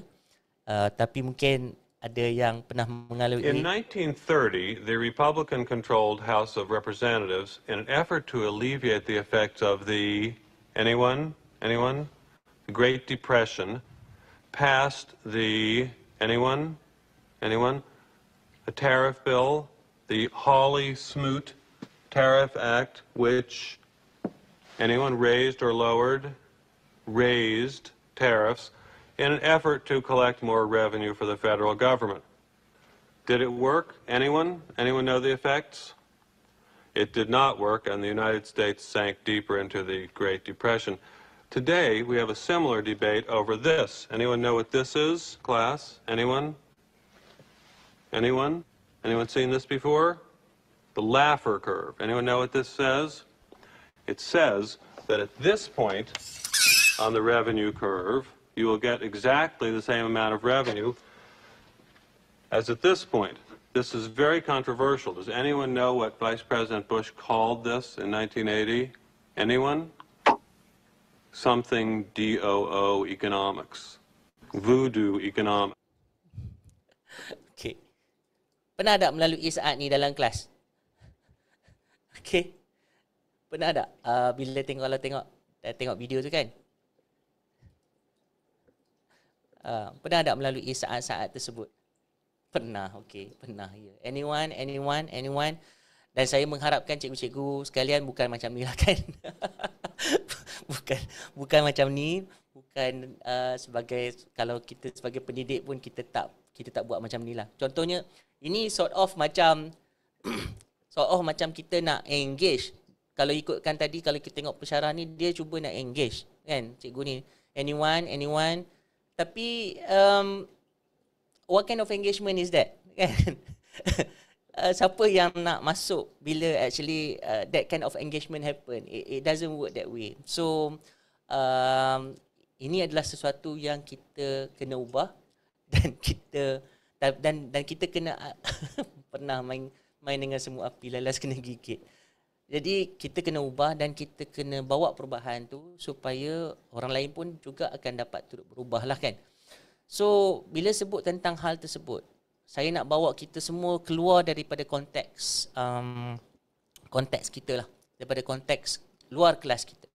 Uh, tapi mungkin ada yang pernah mengalami In 1930, the Republican-controlled House of Representatives in an effort to alleviate the effects of the anyone anyone the Great Depression passed the anyone anyone a tariff bill, the Hawley-Smoot Tariff Act which anyone raised or lowered raised tariffs in an effort to collect more revenue for the federal government. Did it work? Anyone? Anyone know the effects? It did not work, and the United States sank deeper into the Great Depression. Today, we have a similar debate over this. Anyone know what this is, class? Anyone? Anyone? Anyone seen this before? The Laffer curve. Anyone know what this says? It says that at this point, on the revenue curve, you will get exactly the same amount of revenue as at this point. This is very controversial. Does anyone know what Vice President Bush called this in 1980? Anyone? Something DOO economics. Voodoo economics. Okay. Pernah tak melalui saat ni dalam kelas? Okay. Pernah tak uh, bila tengok kalau tengok tengok video tu kan? Ah, pernah tak melalui saat-saat tersebut? Pernah, okey, pernah. Yeah. Anyone, anyone, anyone. Dan saya mengharapkan cikgu-cikgu sekalian bukan macam ni lah kan. bukan bukan macam ni, bukan uh, sebagai kalau kita sebagai pendidik pun kita tak kita tak buat macam ni lah. Contohnya, ini sort of macam sort of macam kita nak engage. Kalau ikutkan tadi, kalau kita tengok pesarah ni, dia cuba nak engage. Kan, cikgu ni. Anyone, anyone. Tapi um, What kind of engagement is that? Kan? uh, siapa yang nak masuk Bila actually uh, That kind of engagement happen it, it doesn't work that way So um, Ini adalah sesuatu yang kita Kena ubah Dan kita Dan dan kita kena Pernah main Main dengan semua api Lalas kena gigit jadi kita kena ubah dan kita kena bawa perubahan tu supaya orang lain pun juga akan dapat turut berubah lah kan. So bila sebut tentang hal tersebut, saya nak bawa kita semua keluar daripada konteks um, konteks kita lah. Daripada konteks luar kelas kita.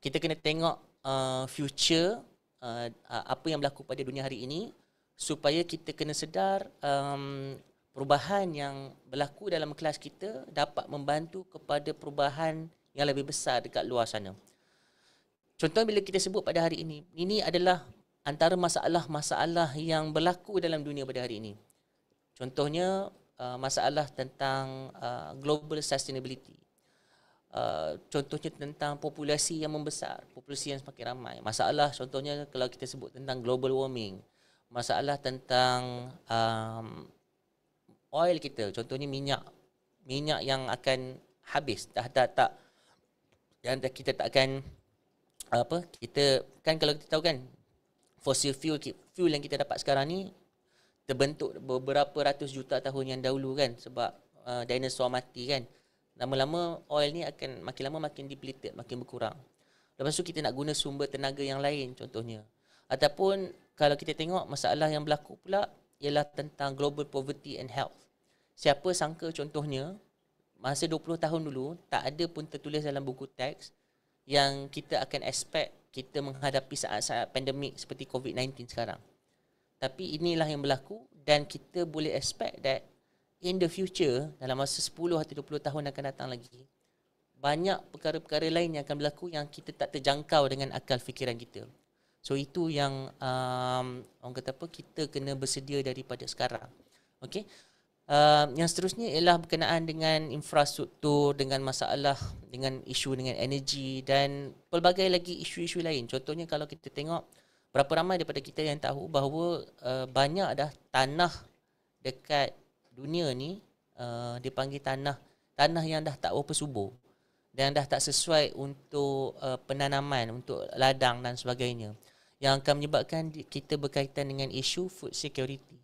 Kita kena tengok uh, future, uh, apa yang berlaku pada dunia hari ini supaya kita kena sedar um, perubahan yang berlaku dalam kelas kita dapat membantu kepada perubahan yang lebih besar dekat luar sana. Contohnya bila kita sebut pada hari ini, ini adalah antara masalah-masalah yang berlaku dalam dunia pada hari ini. Contohnya uh, masalah tentang uh, global sustainability. Uh, contohnya tentang populasi yang membesar, populasi yang semakin ramai. Masalah contohnya kalau kita sebut tentang global warming, masalah tentang um, oil kita contohnya minyak minyak yang akan habis dah tak tak yang kita tak akan apa kita kan kalau kita tahu kan fossil fuel fuel yang kita dapat sekarang ni terbentuk beberapa ratus juta tahun yang dahulu kan sebab uh, dinosaur mati kan lama-lama oil ni akan makin lama makin depleted makin berkurang lepas tu kita nak guna sumber tenaga yang lain contohnya ataupun kalau kita tengok masalah yang berlaku pula ialah tentang global poverty and health. Siapa sangka contohnya, masa 20 tahun dulu, tak ada pun tertulis dalam buku teks yang kita akan expect kita menghadapi saat-saat pandemik seperti COVID-19 sekarang. Tapi inilah yang berlaku dan kita boleh expect that in the future, dalam masa 10 atau 20 tahun akan datang lagi, banyak perkara-perkara lain yang akan berlaku yang kita tak terjangkau dengan akal fikiran kita. So itu yang um, orang kata apa kita kena bersedia daripada sekarang. Okey. Uh, um, yang seterusnya ialah berkenaan dengan infrastruktur, dengan masalah, dengan isu dengan energi dan pelbagai lagi isu-isu lain. Contohnya kalau kita tengok berapa ramai daripada kita yang tahu bahawa uh, banyak dah tanah dekat dunia ni uh, dipanggil tanah tanah yang dah tak berapa subur dan dah tak sesuai untuk uh, penanaman, untuk ladang dan sebagainya yang akan menyebabkan kita berkaitan dengan isu food security.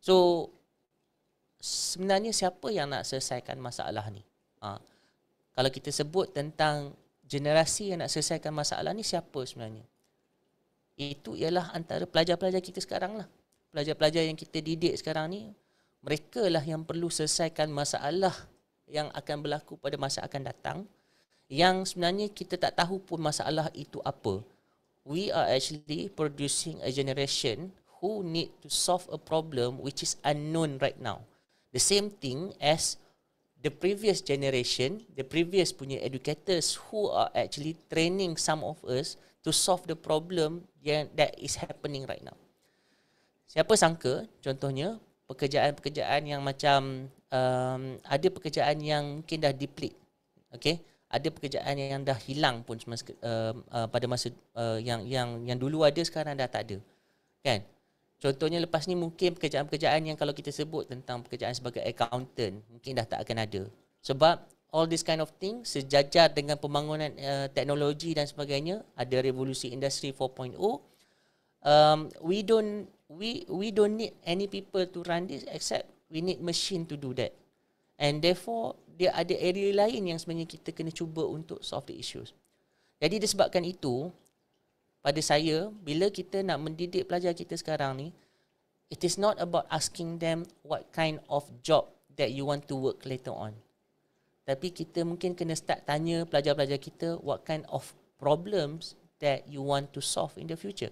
So sebenarnya siapa yang nak selesaikan masalah ni? Ha. Kalau kita sebut tentang generasi yang nak selesaikan masalah ni siapa sebenarnya? Itu ialah antara pelajar-pelajar kita sekarang lah. Pelajar-pelajar yang kita didik sekarang ni, mereka lah yang perlu selesaikan masalah yang akan berlaku pada masa akan datang. Yang sebenarnya kita tak tahu pun masalah itu apa we are actually producing a generation who need to solve a problem which is unknown right now. The same thing as the previous generation, the previous punya educators who are actually training some of us to solve the problem that is happening right now. Siapa sangka, contohnya, pekerjaan-pekerjaan yang macam um, ada pekerjaan yang mungkin dah deplete. Okay ada pekerjaan yang dah hilang pun uh, uh, pada masa uh, yang yang yang dulu ada sekarang dah tak ada kan contohnya lepas ni mungkin pekerjaan-pekerjaan yang kalau kita sebut tentang pekerjaan sebagai accountant mungkin dah tak akan ada sebab all this kind of thing sejajar dengan pembangunan uh, teknologi dan sebagainya ada revolusi industri 4.0 um we don't we we don't need any people to run this except we need machine to do that and therefore dia ada area lain yang sebenarnya kita kena cuba untuk solve the issues. Jadi disebabkan itu pada saya bila kita nak mendidik pelajar kita sekarang ni it is not about asking them what kind of job that you want to work later on. Tapi kita mungkin kena start tanya pelajar-pelajar kita what kind of problems that you want to solve in the future.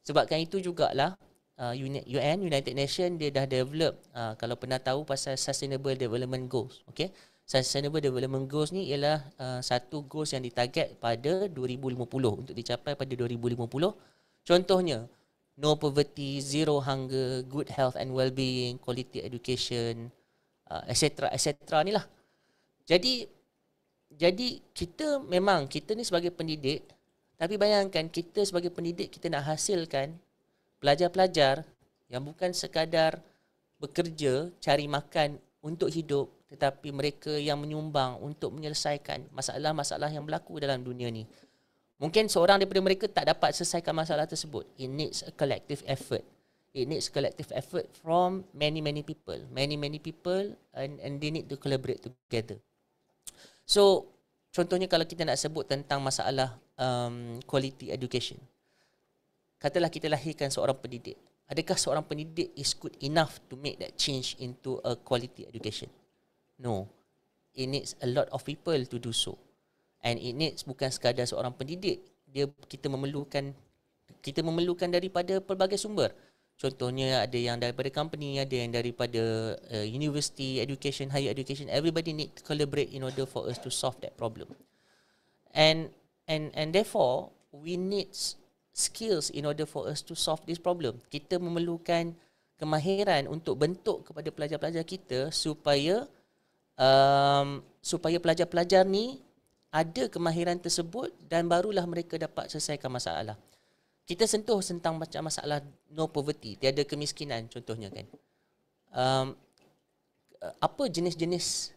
Sebabkan itu jugalah Uh, UN United Nations dia dah develop uh, kalau pernah tahu pasal Sustainable Development Goals okay Sustainable Development Goals ni ialah uh, satu goals yang ditarget pada 2050 untuk dicapai pada 2050 contohnya no poverty zero hunger good health and well-being quality education uh, etc etc cetera ni lah jadi jadi kita memang kita ni sebagai pendidik tapi bayangkan kita sebagai pendidik kita nak hasilkan pelajar-pelajar yang bukan sekadar bekerja cari makan untuk hidup tetapi mereka yang menyumbang untuk menyelesaikan masalah-masalah yang berlaku dalam dunia ni. Mungkin seorang daripada mereka tak dapat selesaikan masalah tersebut. It needs a collective effort. It needs collective effort from many many people. Many many people and and they need to collaborate together. So contohnya kalau kita nak sebut tentang masalah um quality education katalah kita lahirkan seorang pendidik. Adakah seorang pendidik is good enough to make that change into a quality education? No. It needs a lot of people to do so. And it needs bukan sekadar seorang pendidik. Dia kita memerlukan kita memerlukan daripada pelbagai sumber. Contohnya ada yang daripada company, ada yang daripada uh, university education, higher education. Everybody need to collaborate in order for us to solve that problem. And and and therefore we need skills in order for us to solve this problem. Kita memerlukan kemahiran untuk bentuk kepada pelajar-pelajar kita supaya um, supaya pelajar-pelajar ni ada kemahiran tersebut dan barulah mereka dapat selesaikan masalah. Kita sentuh tentang macam masalah no poverty, tiada kemiskinan contohnya kan. Um, apa jenis-jenis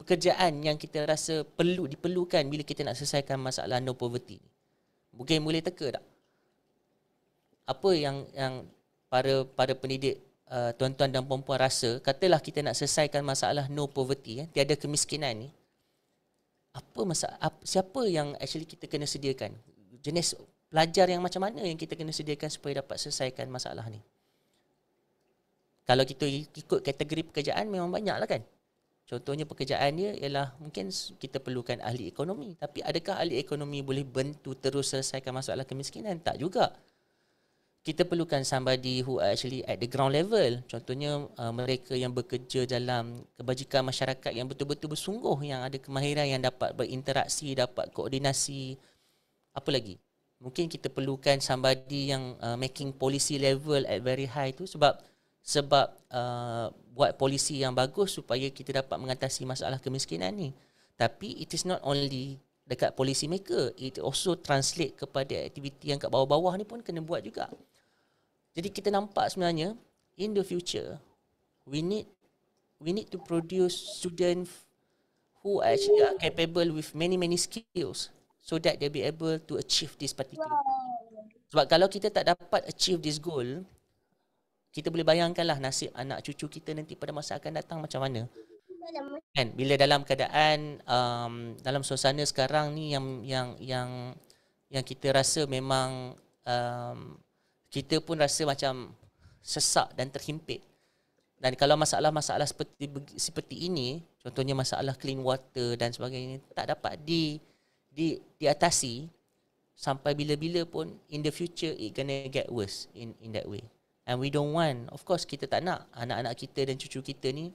pekerjaan yang kita rasa perlu diperlukan bila kita nak selesaikan masalah no poverty ni? Mungkin boleh teka tak? apa yang yang para para pendidik uh, tuan-tuan dan puan-puan rasa katalah kita nak selesaikan masalah no poverty ya tiada kemiskinan ni apa masa apa, siapa yang actually kita kena sediakan jenis pelajar yang macam mana yang kita kena sediakan supaya dapat selesaikan masalah ni kalau kita ikut kategori pekerjaan memang banyaklah kan contohnya pekerjaan dia ialah mungkin kita perlukan ahli ekonomi tapi adakah ahli ekonomi boleh bentu terus selesaikan masalah kemiskinan tak juga kita perlukan somebody who actually at the ground level contohnya uh, mereka yang bekerja dalam kebajikan masyarakat yang betul-betul bersungguh yang ada kemahiran yang dapat berinteraksi dapat koordinasi apa lagi mungkin kita perlukan somebody yang uh, making policy level at very high tu sebab sebab uh, buat polisi yang bagus supaya kita dapat mengatasi masalah kemiskinan ni tapi it is not only dekat policy maker it also translate kepada aktiviti yang kat bawah-bawah ni pun kena buat juga jadi kita nampak sebenarnya in the future we need we need to produce student who actually are capable with many many skills so that they be able to achieve this particular. Sebab kalau kita tak dapat achieve this goal, kita boleh bayangkanlah nasib anak cucu kita nanti pada masa akan datang macam mana. Kan? Bila dalam keadaan um, dalam suasana sekarang ni yang yang yang yang kita rasa memang um, kita pun rasa macam sesak dan terhimpit. Dan kalau masalah-masalah seperti seperti ini, contohnya masalah clean water dan sebagainya tak dapat di di diatasi sampai bila-bila pun in the future it gonna get worse in in that way. And we don't want, of course kita tak nak anak-anak kita dan cucu kita ni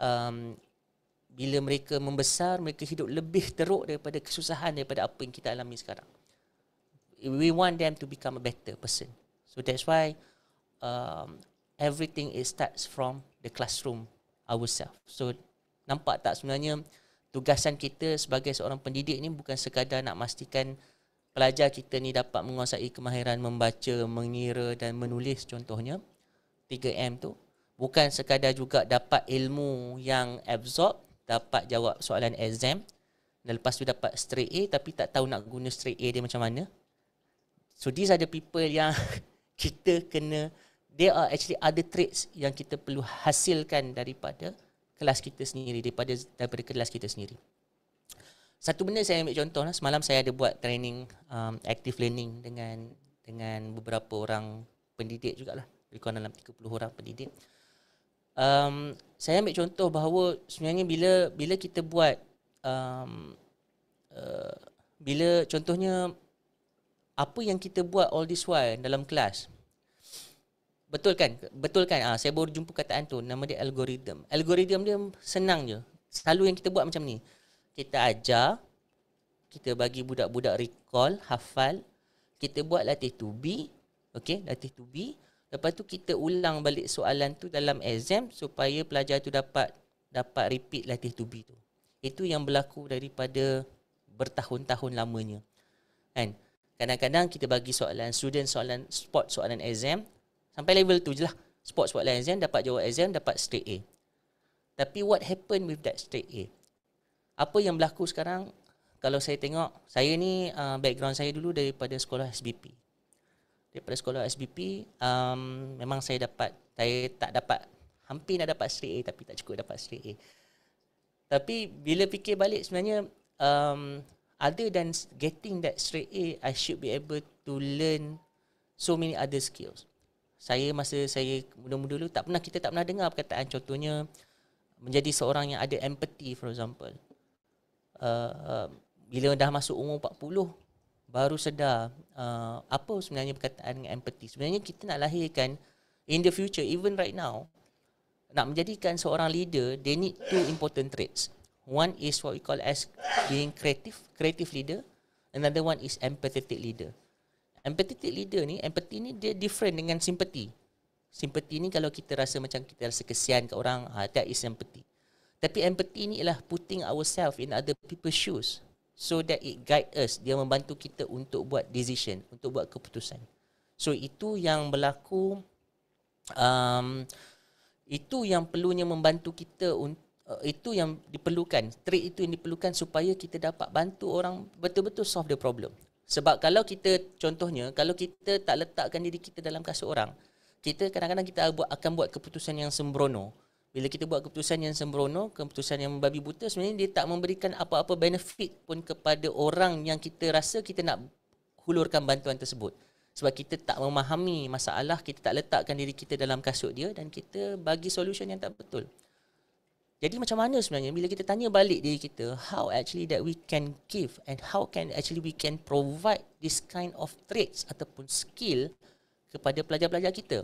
um, bila mereka membesar, mereka hidup lebih teruk daripada kesusahan daripada apa yang kita alami sekarang. We want them to become a better person. So that's why um, everything it starts from the classroom ourselves. So nampak tak sebenarnya tugasan kita sebagai seorang pendidik ni bukan sekadar nak pastikan pelajar kita ni dapat menguasai kemahiran membaca, mengira dan menulis contohnya 3M tu bukan sekadar juga dapat ilmu yang absorb, dapat jawab soalan exam dan lepas tu dapat straight A tapi tak tahu nak guna straight A dia macam mana. So these are the people yang kita kena there are actually other traits yang kita perlu hasilkan daripada kelas kita sendiri daripada daripada kelas kita sendiri. Satu benda saya ambil contoh lah semalam saya ada buat training um, active learning dengan dengan beberapa orang pendidik juga jugalah. Lebih kurang dalam 30 orang pendidik. Um, saya ambil contoh bahawa sebenarnya bila bila kita buat um, uh, bila contohnya apa yang kita buat all this while dalam kelas betul kan betul kan ah saya baru jumpa kataan tu nama dia algorithm algorithm dia senang je selalu yang kita buat macam ni kita ajar kita bagi budak-budak recall hafal kita buat latih to be okay, latih to be lepas tu kita ulang balik soalan tu dalam exam supaya pelajar tu dapat dapat repeat latih to be tu itu yang berlaku daripada bertahun-tahun lamanya kan Kadang-kadang kita bagi soalan student, soalan sport, soalan exam Sampai level tu je lah Sport, soalan exam, dapat jawab exam, dapat straight A Tapi what happen with that straight A? Apa yang berlaku sekarang Kalau saya tengok Saya ni uh, background saya dulu daripada sekolah SBP Daripada sekolah SBP um, Memang saya dapat Saya tak dapat Hampir nak dapat straight A tapi tak cukup dapat straight A Tapi bila fikir balik sebenarnya um, other than getting that straight A, I should be able to learn so many other skills. Saya masa saya muda-muda dulu tak pernah kita tak pernah dengar perkataan contohnya menjadi seorang yang ada empathy for example. Uh, um, bila dah masuk umur 40 baru sedar uh, apa sebenarnya perkataan empathy. Sebenarnya kita nak lahirkan in the future even right now nak menjadikan seorang leader they need two important traits. One is what we call as being creative, creative leader. Another one is empathetic leader. Empathetic leader ni, empathy ni dia different dengan sympathy. Sympathy ni kalau kita rasa macam kita rasa kesian ke orang, ha, that is empathy. Tapi empathy ni ialah putting ourselves in other people's shoes so that it guide us. Dia membantu kita untuk buat decision, untuk buat keputusan. So itu yang berlaku, um, itu yang perlunya membantu kita untuk Eh, itu yang diperlukan trade itu yang diperlukan supaya kita dapat bantu orang betul-betul solve the problem sebab kalau kita contohnya kalau kita tak letakkan diri kita dalam kasut orang kita kadang-kadang kita akan buat keputusan yang sembrono bila kita buat keputusan yang sembrono keputusan yang babi buta sebenarnya dia tak memberikan apa-apa benefit pun kepada orang yang kita rasa kita nak hulurkan bantuan tersebut sebab kita tak memahami masalah kita tak letakkan diri kita dalam kasut dia dan kita bagi solution yang tak betul jadi macam mana sebenarnya bila kita tanya balik diri kita how actually that we can give and how can actually we can provide this kind of traits ataupun skill kepada pelajar-pelajar kita?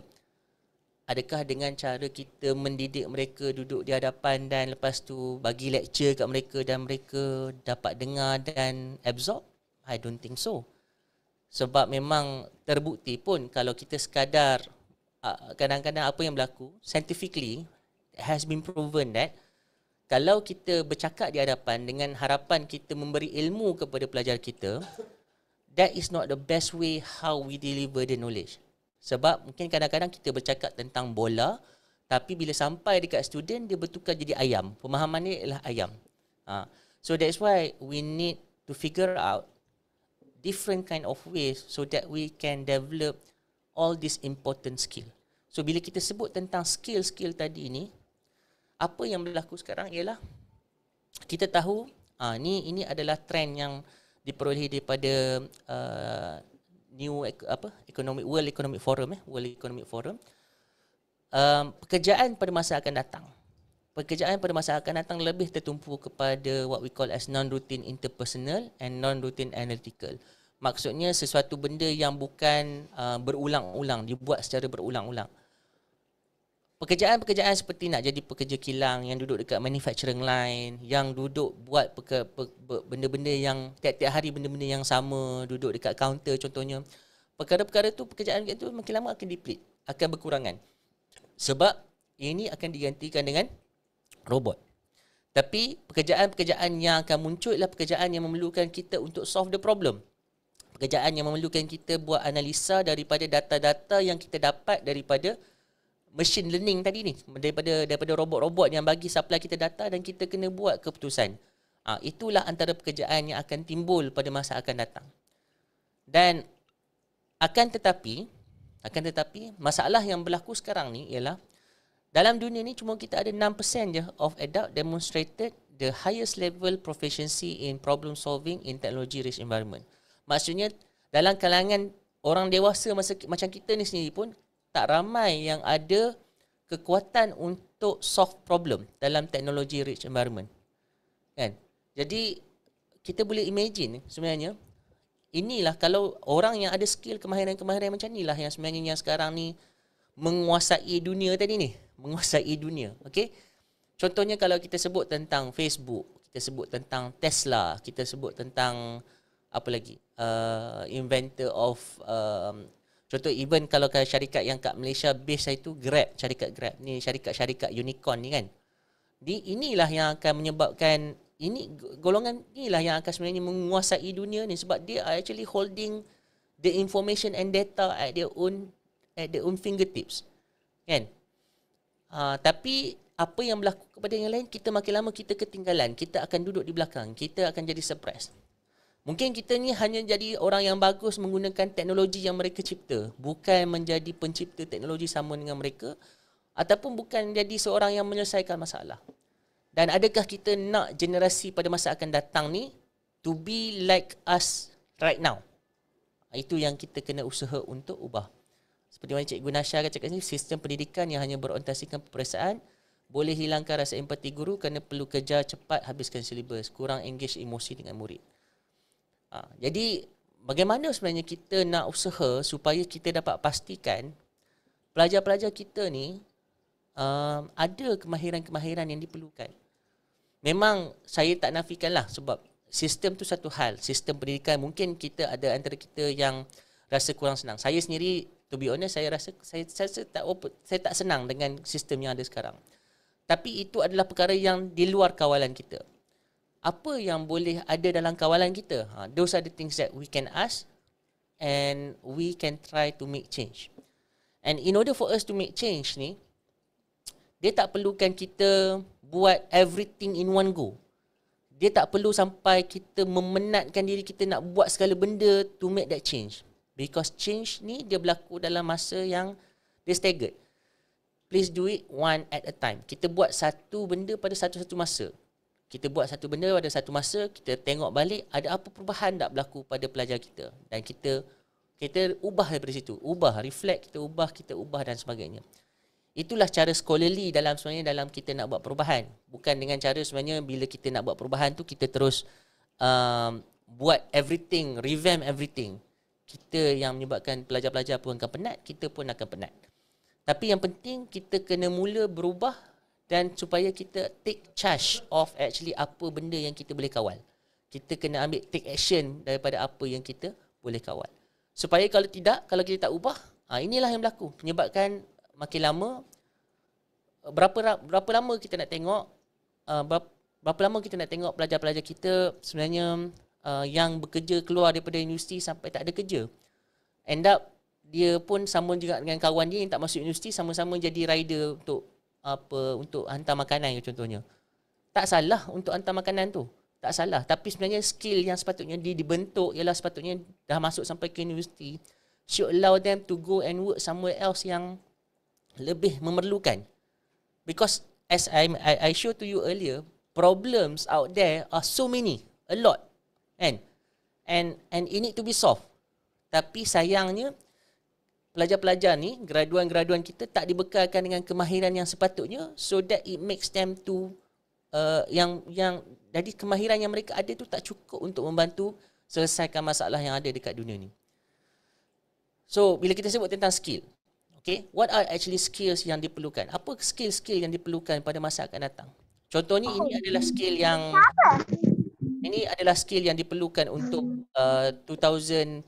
Adakah dengan cara kita mendidik mereka duduk di hadapan dan lepas tu bagi lecture kat mereka dan mereka dapat dengar dan absorb? I don't think so. Sebab memang terbukti pun kalau kita sekadar ah, kadang-kadang apa yang berlaku scientifically has been proven that kalau kita bercakap di hadapan dengan harapan kita memberi ilmu kepada pelajar kita that is not the best way how we deliver the knowledge sebab mungkin kadang-kadang kita bercakap tentang bola tapi bila sampai dekat student dia bertukar jadi ayam pemahaman dia ialah ayam ha. so that's why we need to figure out different kind of ways so that we can develop all this important skill so bila kita sebut tentang skill-skill tadi ni apa yang berlaku sekarang ialah kita tahu uh, ni ini adalah trend yang diperolehi daripada uh, new apa economic world economic forum eh world economic forum um, pekerjaan pada masa akan datang pekerjaan pada masa akan datang lebih tertumpu kepada what we call as non routine interpersonal and non routine analytical maksudnya sesuatu benda yang bukan uh, berulang-ulang dibuat secara berulang-ulang pekerjaan-pekerjaan seperti nak jadi pekerja kilang yang duduk dekat manufacturing line yang duduk buat benda-benda yang tiap-tiap hari benda-benda yang sama duduk dekat kaunter contohnya perkara-perkara tu pekerjaan itu makin lama akan deplete akan berkurangan sebab ini akan digantikan dengan robot tapi pekerjaan-pekerjaan yang akan muncul ialah pekerjaan yang memerlukan kita untuk solve the problem pekerjaan yang memerlukan kita buat analisa daripada data-data yang kita dapat daripada machine learning tadi ni daripada daripada robot-robot yang bagi supply kita data dan kita kena buat keputusan. Ha, itulah antara pekerjaan yang akan timbul pada masa akan datang. Dan akan tetapi akan tetapi masalah yang berlaku sekarang ni ialah dalam dunia ni cuma kita ada 6% je of adult demonstrated the highest level proficiency in problem solving in technology rich environment. Maksudnya dalam kalangan orang dewasa masa, macam kita ni sendiri pun tak ramai yang ada kekuatan untuk solve problem dalam teknologi rich environment. Kan? Jadi kita boleh imagine sebenarnya inilah kalau orang yang ada skill kemahiran-kemahiran macam inilah yang sebenarnya yang sekarang ni menguasai dunia tadi ni, menguasai dunia. Okey. Contohnya kalau kita sebut tentang Facebook, kita sebut tentang Tesla, kita sebut tentang apa lagi? Uh, inventor of um, Contoh even kalau syarikat yang kat Malaysia base saya tu Grab, syarikat Grab ni, syarikat-syarikat unicorn ni kan. Di inilah yang akan menyebabkan ini golongan inilah yang akan sebenarnya menguasai dunia ni sebab dia are actually holding the information and data at their own at their own fingertips. Kan? Uh, tapi apa yang berlaku kepada yang lain kita makin lama kita ketinggalan, kita akan duduk di belakang, kita akan jadi surprise. Mungkin kita ni hanya jadi orang yang bagus menggunakan teknologi yang mereka cipta, bukan menjadi pencipta teknologi sama dengan mereka ataupun bukan jadi seorang yang menyelesaikan masalah. Dan adakah kita nak generasi pada masa akan datang ni to be like us right now? Itu yang kita kena usaha untuk ubah. Seperti mana Cikgu Nasha akan cakap ni, sistem pendidikan yang hanya berorientasikan perasaan boleh hilangkan rasa empati guru kerana perlu kejar cepat habiskan silibus, kurang engage emosi dengan murid. Ha, jadi bagaimana sebenarnya kita nak usaha supaya kita dapat pastikan pelajar-pelajar kita ni um, ada kemahiran-kemahiran yang diperlukan. Memang saya tak nafikan lah sebab sistem tu satu hal. Sistem pendidikan mungkin kita ada antara kita yang rasa kurang senang. Saya sendiri to be honest saya rasa saya saya, saya tak saya tak senang dengan sistem yang ada sekarang. Tapi itu adalah perkara yang di luar kawalan kita apa yang boleh ada dalam kawalan kita. Ha, those are the things that we can ask and we can try to make change. And in order for us to make change ni, dia tak perlukan kita buat everything in one go. Dia tak perlu sampai kita memenatkan diri kita nak buat segala benda to make that change. Because change ni dia berlaku dalam masa yang dia staggered. Please do it one at a time. Kita buat satu benda pada satu-satu masa kita buat satu benda pada satu masa kita tengok balik ada apa perubahan tak berlaku pada pelajar kita dan kita kita ubah daripada situ ubah reflect kita ubah kita ubah dan sebagainya itulah cara scholarly dalam sebenarnya dalam kita nak buat perubahan bukan dengan cara sebenarnya bila kita nak buat perubahan tu kita terus um, buat everything revamp everything kita yang menyebabkan pelajar-pelajar pun akan penat kita pun akan penat tapi yang penting kita kena mula berubah dan supaya kita take charge of actually apa benda yang kita boleh kawal. Kita kena ambil take action daripada apa yang kita boleh kawal. Supaya kalau tidak, kalau kita tak ubah, ha, inilah yang berlaku. Menyebabkan makin lama, berapa berapa lama kita nak tengok, ha, berapa, lama kita nak tengok pelajar-pelajar kita sebenarnya ha, yang bekerja keluar daripada universiti sampai tak ada kerja. End up, dia pun sama juga dengan kawan dia yang tak masuk universiti, sama-sama jadi rider untuk apa untuk hantar makanan contohnya. Tak salah untuk hantar makanan tu. Tak salah. Tapi sebenarnya skill yang sepatutnya di, dibentuk ialah sepatutnya dah masuk sampai ke universiti should allow them to go and work somewhere else yang lebih memerlukan. Because as I, I, I show to you earlier, problems out there are so many. A lot. And, and, and it need to be solved. Tapi sayangnya, pelajar-pelajar ni, graduan-graduan kita tak dibekalkan dengan kemahiran yang sepatutnya so that it makes them to uh, yang yang jadi kemahiran yang mereka ada tu tak cukup untuk membantu selesaikan masalah yang ada dekat dunia ni. So, bila kita sebut tentang skill, okay, what are actually skills yang diperlukan? Apa skill-skill yang diperlukan pada masa akan datang? Contohnya, ini oh. adalah skill yang ini adalah skill yang diperlukan untuk uh, 2025.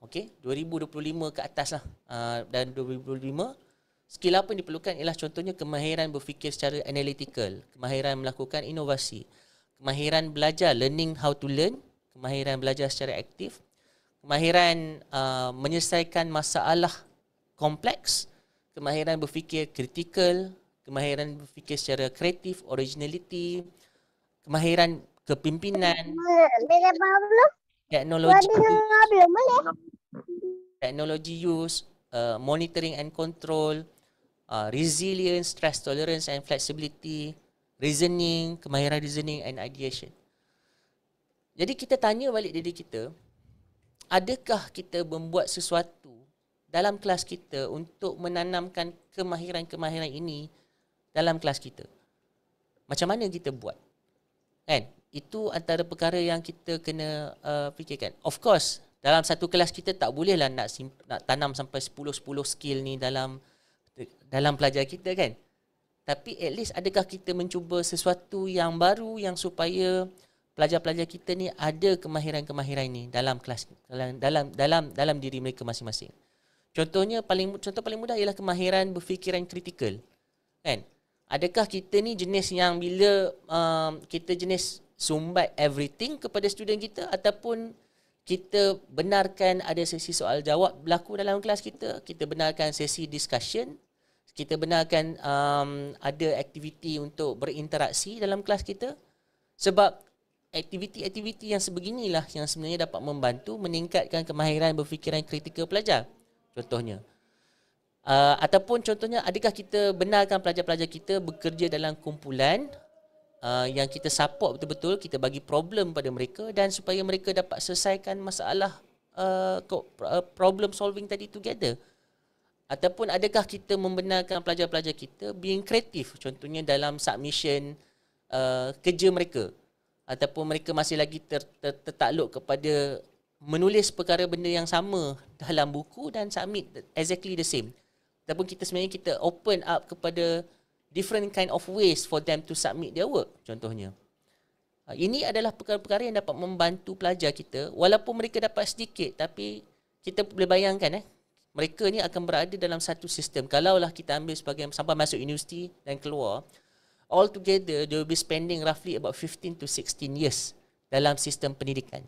Okey, 2025 ke atas lah. Uh, dan 2025, skill apa yang diperlukan ialah contohnya kemahiran berfikir secara analytical, kemahiran melakukan inovasi, kemahiran belajar, learning how to learn, kemahiran belajar secara aktif, kemahiran uh, menyelesaikan masalah kompleks, kemahiran berfikir kritikal, kemahiran berfikir secara kreatif, originality, kemahiran kepimpinan. Bila, bila, bila, bila. Teknologi. Bila, bila, bila, Teknologi use, uh, monitoring and control, uh, resilience, stress tolerance and flexibility, reasoning, kemahiran reasoning and ideation. Jadi kita tanya balik diri kita, adakah kita membuat sesuatu dalam kelas kita untuk menanamkan kemahiran-kemahiran ini dalam kelas kita? Macam mana kita buat? Kan? Itu antara perkara yang kita kena uh, fikirkan. Of course, dalam satu kelas kita tak bolehlah nak nak tanam sampai 10-10 skill ni dalam dalam pelajar kita kan. Tapi at least adakah kita mencuba sesuatu yang baru yang supaya pelajar-pelajar kita ni ada kemahiran-kemahiran ni dalam kelas dalam dalam dalam, dalam diri mereka masing-masing. Contohnya paling contoh paling mudah ialah kemahiran berfikiran kritikal. Kan? Adakah kita ni jenis yang bila um, kita jenis sumbat everything kepada student kita ataupun kita benarkan ada sesi soal jawab berlaku dalam kelas kita kita benarkan sesi discussion kita benarkan um, ada aktiviti untuk berinteraksi dalam kelas kita sebab aktiviti-aktiviti yang sebeginilah yang sebenarnya dapat membantu meningkatkan kemahiran berfikiran kritikal pelajar contohnya uh, ataupun contohnya adakah kita benarkan pelajar-pelajar kita bekerja dalam kumpulan uh, yang kita support betul-betul kita bagi problem pada mereka dan supaya mereka dapat selesaikan masalah uh, uh problem solving tadi together ataupun adakah kita membenarkan pelajar-pelajar kita being kreatif contohnya dalam submission uh, kerja mereka ataupun mereka masih lagi ter, ter, tertakluk kepada menulis perkara benda yang sama dalam buku dan submit exactly the same ataupun kita sebenarnya kita open up kepada different kind of ways for them to submit their work contohnya ah, ini adalah perkara-perkara yang dapat membantu pelajar kita walaupun mereka dapat sedikit tapi kita boleh bayangkan eh mereka ni akan berada dalam satu sistem kalaulah kita ambil sebagai sampai masuk universiti dan keluar all together they will be spending roughly about 15 to 16 years dalam sistem pendidikan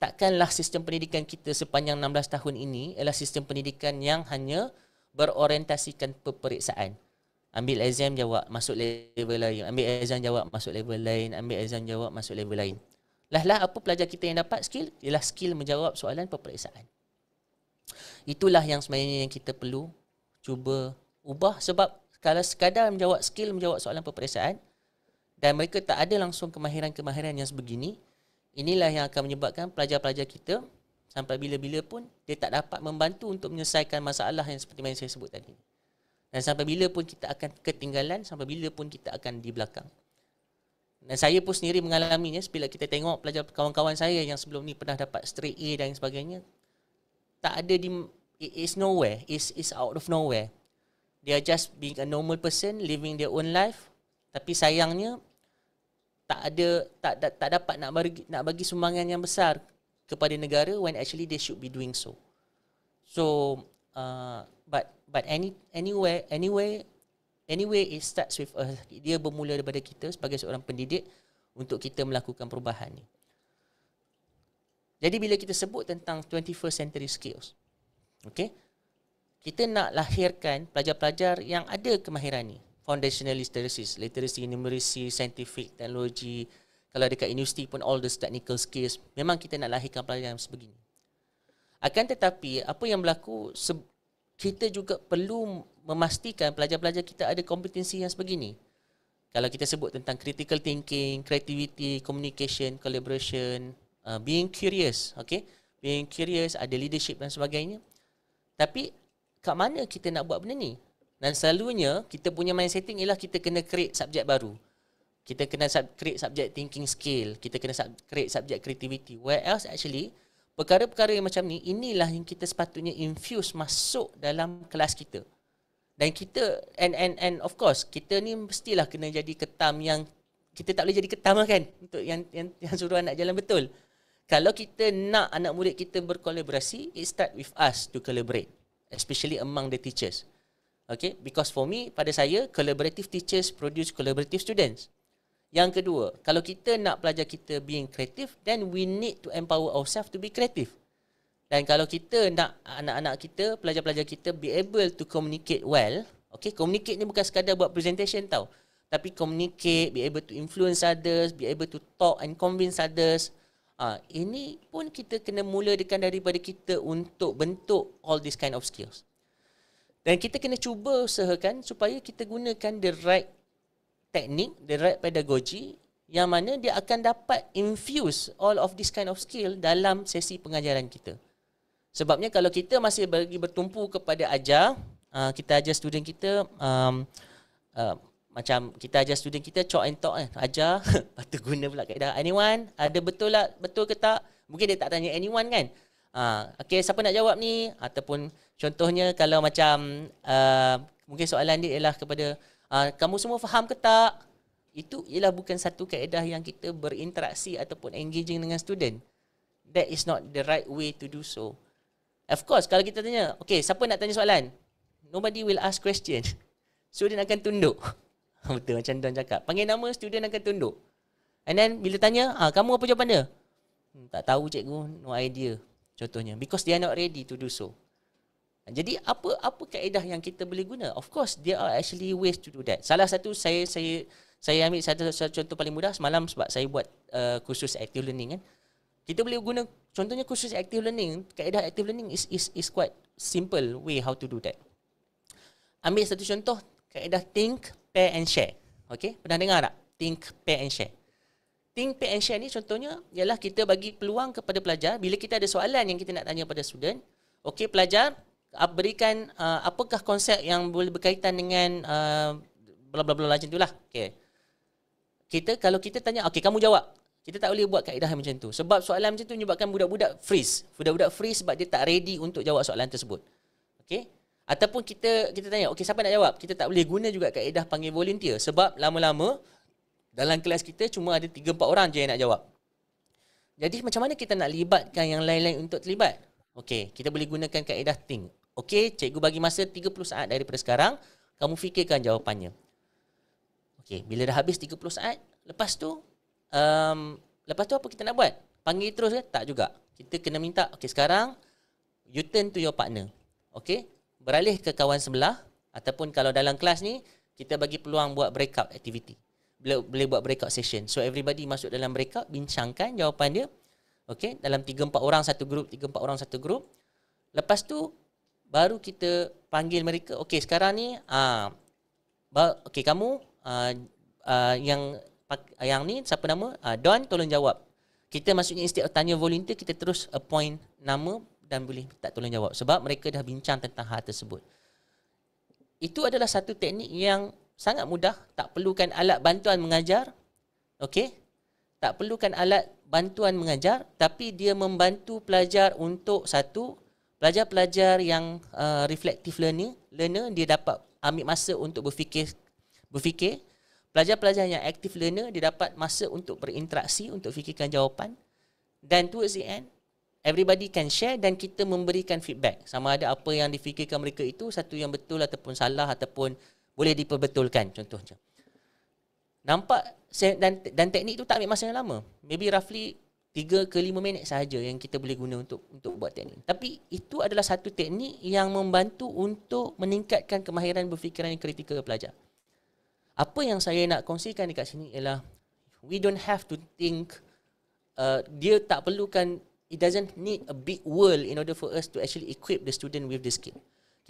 takkanlah sistem pendidikan kita sepanjang 16 tahun ini ialah sistem pendidikan yang hanya berorientasikan peperiksaan Ambil exam jawab masuk level lain. Ambil exam jawab masuk level lain. Ambil exam jawab masuk level lain. Lah lah apa pelajar kita yang dapat skill? Ialah skill menjawab soalan peperiksaan. Itulah yang sebenarnya yang kita perlu cuba ubah sebab kalau sekadar menjawab skill menjawab soalan peperiksaan dan mereka tak ada langsung kemahiran-kemahiran yang sebegini, inilah yang akan menyebabkan pelajar-pelajar kita sampai bila-bila pun dia tak dapat membantu untuk menyelesaikan masalah yang seperti yang saya sebut tadi. Dan sampai bila pun kita akan ketinggalan, sampai bila pun kita akan di belakang. Dan saya pun sendiri mengalaminya, bila kita tengok pelajar kawan-kawan saya yang sebelum ni pernah dapat straight A dan sebagainya, tak ada di, it is nowhere, it is out of nowhere. They are just being a normal person, living their own life. Tapi sayangnya, tak ada tak da, tak dapat nak bagi nak bagi sumbangan yang besar kepada negara when actually they should be doing so so uh, but but any anywhere anyway anyway it starts with us. dia bermula daripada kita sebagai seorang pendidik untuk kita melakukan perubahan ni. Jadi bila kita sebut tentang 21st century skills. Okay? Kita nak lahirkan pelajar-pelajar yang ada kemahiran ni. Foundational literacy, literacy numeracy, scientific, technology. kalau dekat universiti pun all the technical skills, memang kita nak lahirkan pelajar yang sebegini. Akan tetapi apa yang berlaku kita juga perlu memastikan pelajar-pelajar kita ada kompetensi yang sebegini. Kalau kita sebut tentang critical thinking, creativity, communication, collaboration, uh, being curious, okay? Being curious, ada leadership dan sebagainya. Tapi, kat mana kita nak buat benda ni? Dan selalunya, kita punya mindsetting ialah kita kena create subjek baru. Kita kena create subjek thinking skill. Kita kena create subjek creativity. Where else actually, Perkara-perkara yang macam ni inilah yang kita sepatutnya infuse masuk dalam kelas kita. Dan kita and and and of course kita ni mestilah kena jadi ketam yang kita tak boleh jadi ketam lah kan untuk yang yang, yang suruh anak jalan betul. Kalau kita nak anak murid kita berkolaborasi, it start with us to collaborate especially among the teachers. Okay, because for me, pada saya, collaborative teachers produce collaborative students. Yang kedua, kalau kita nak pelajar kita being creative, then we need to empower ourselves to be creative. Dan kalau kita nak anak-anak kita, pelajar-pelajar kita be able to communicate well, okay, communicate ni bukan sekadar buat presentation tau. Tapi communicate, be able to influence others, be able to talk and convince others. ha, ini pun kita kena mulakan daripada kita untuk bentuk all this kind of skills. Dan kita kena cuba usahakan supaya kita gunakan the right teknik, the right pedagogy yang mana dia akan dapat infuse all of this kind of skill dalam sesi pengajaran kita. Sebabnya kalau kita masih bagi bertumpu kepada ajar, ah, kita ajar student kita um, uh, macam kita ajar student kita chalk and talk kan, ajar patut guna pula kaedah anyone, ada betul lah, betul ke tak? Mungkin dia tak tanya anyone kan? Uh, okay, siapa nak jawab ni? Ataupun contohnya kalau macam uh, mungkin soalan dia ialah kepada Ah, kamu semua faham ke tak? Itu ialah bukan satu kaedah yang kita berinteraksi ataupun engaging dengan student. That is not the right way to do so. Of course, kalau kita tanya, okay, siapa nak tanya soalan? Nobody will ask question. Student akan tunduk. Betul macam Don cakap. Panggil nama, student akan tunduk. And then, bila tanya, ha, kamu apa jawapan dia? Hmm, tak tahu cikgu, no idea. Contohnya, because they are not ready to do so. Jadi apa apa kaedah yang kita boleh guna? Of course there are actually ways to do that. Salah satu saya saya saya ambil satu, satu contoh paling mudah semalam sebab saya buat uh, kursus active learning kan. Kita boleh guna contohnya kursus active learning, kaedah active learning is is is quite simple way how to do that. Ambil satu contoh kaedah think, pair and share. Okey, pernah dengar tak? Think, pair and share. Think, pair and share ni contohnya ialah kita bagi peluang kepada pelajar bila kita ada soalan yang kita nak tanya pada student. Okey, pelajar, berikan uh, apakah konsep yang boleh berkaitan dengan uh, bla bla bla macam itulah. Okey. Kita kalau kita tanya, okey kamu jawab. Kita tak boleh buat kaedah macam tu. Sebab soalan macam tu menyebabkan budak-budak freeze. Budak-budak freeze sebab dia tak ready untuk jawab soalan tersebut. Okey. Ataupun kita kita tanya, okey siapa nak jawab? Kita tak boleh guna juga kaedah panggil volunteer sebab lama-lama dalam kelas kita cuma ada 3 4 orang je yang nak jawab. Jadi macam mana kita nak libatkan yang lain-lain untuk terlibat? Okey, kita boleh gunakan kaedah think. Okey, cikgu bagi masa 30 saat daripada sekarang, kamu fikirkan jawapannya. Okey, bila dah habis 30 saat, lepas tu um, lepas tu apa kita nak buat? Panggil terus ke? Eh? Tak juga. Kita kena minta, okey sekarang you turn to your partner. Okey, beralih ke kawan sebelah ataupun kalau dalam kelas ni kita bagi peluang buat breakout activity. Boleh, boleh buat breakout session. So everybody masuk dalam breakout, bincangkan jawapan dia. Okey, dalam 3 4 orang satu grup, 3 4 orang satu grup. Lepas tu baru kita panggil mereka okey sekarang ni uh, okey kamu uh, uh, yang yang ni siapa nama uh, Don tolong jawab kita maksudnya instead of tanya volunteer kita terus appoint nama dan boleh tak tolong jawab sebab mereka dah bincang tentang hal tersebut itu adalah satu teknik yang sangat mudah tak perlukan alat bantuan mengajar okey tak perlukan alat bantuan mengajar tapi dia membantu pelajar untuk satu pelajar-pelajar yang uh, reflective learning learner dia dapat ambil masa untuk berfikir berfikir pelajar-pelajar yang active learner dia dapat masa untuk berinteraksi untuk fikirkan jawapan dan towards the end everybody can share dan kita memberikan feedback sama ada apa yang difikirkan mereka itu satu yang betul ataupun salah ataupun boleh diperbetulkan contohnya nampak dan dan teknik tu tak ambil masa yang lama maybe roughly Tiga ke lima minit saja yang kita boleh guna untuk untuk buat teknik. Tapi itu adalah satu teknik yang membantu untuk meningkatkan kemahiran berfikiran yang kritikal pelajar. Apa yang saya nak kongsikan dekat sini ialah we don't have to think uh, dia tak perlukan it doesn't need a big world in order for us to actually equip the student with the skill.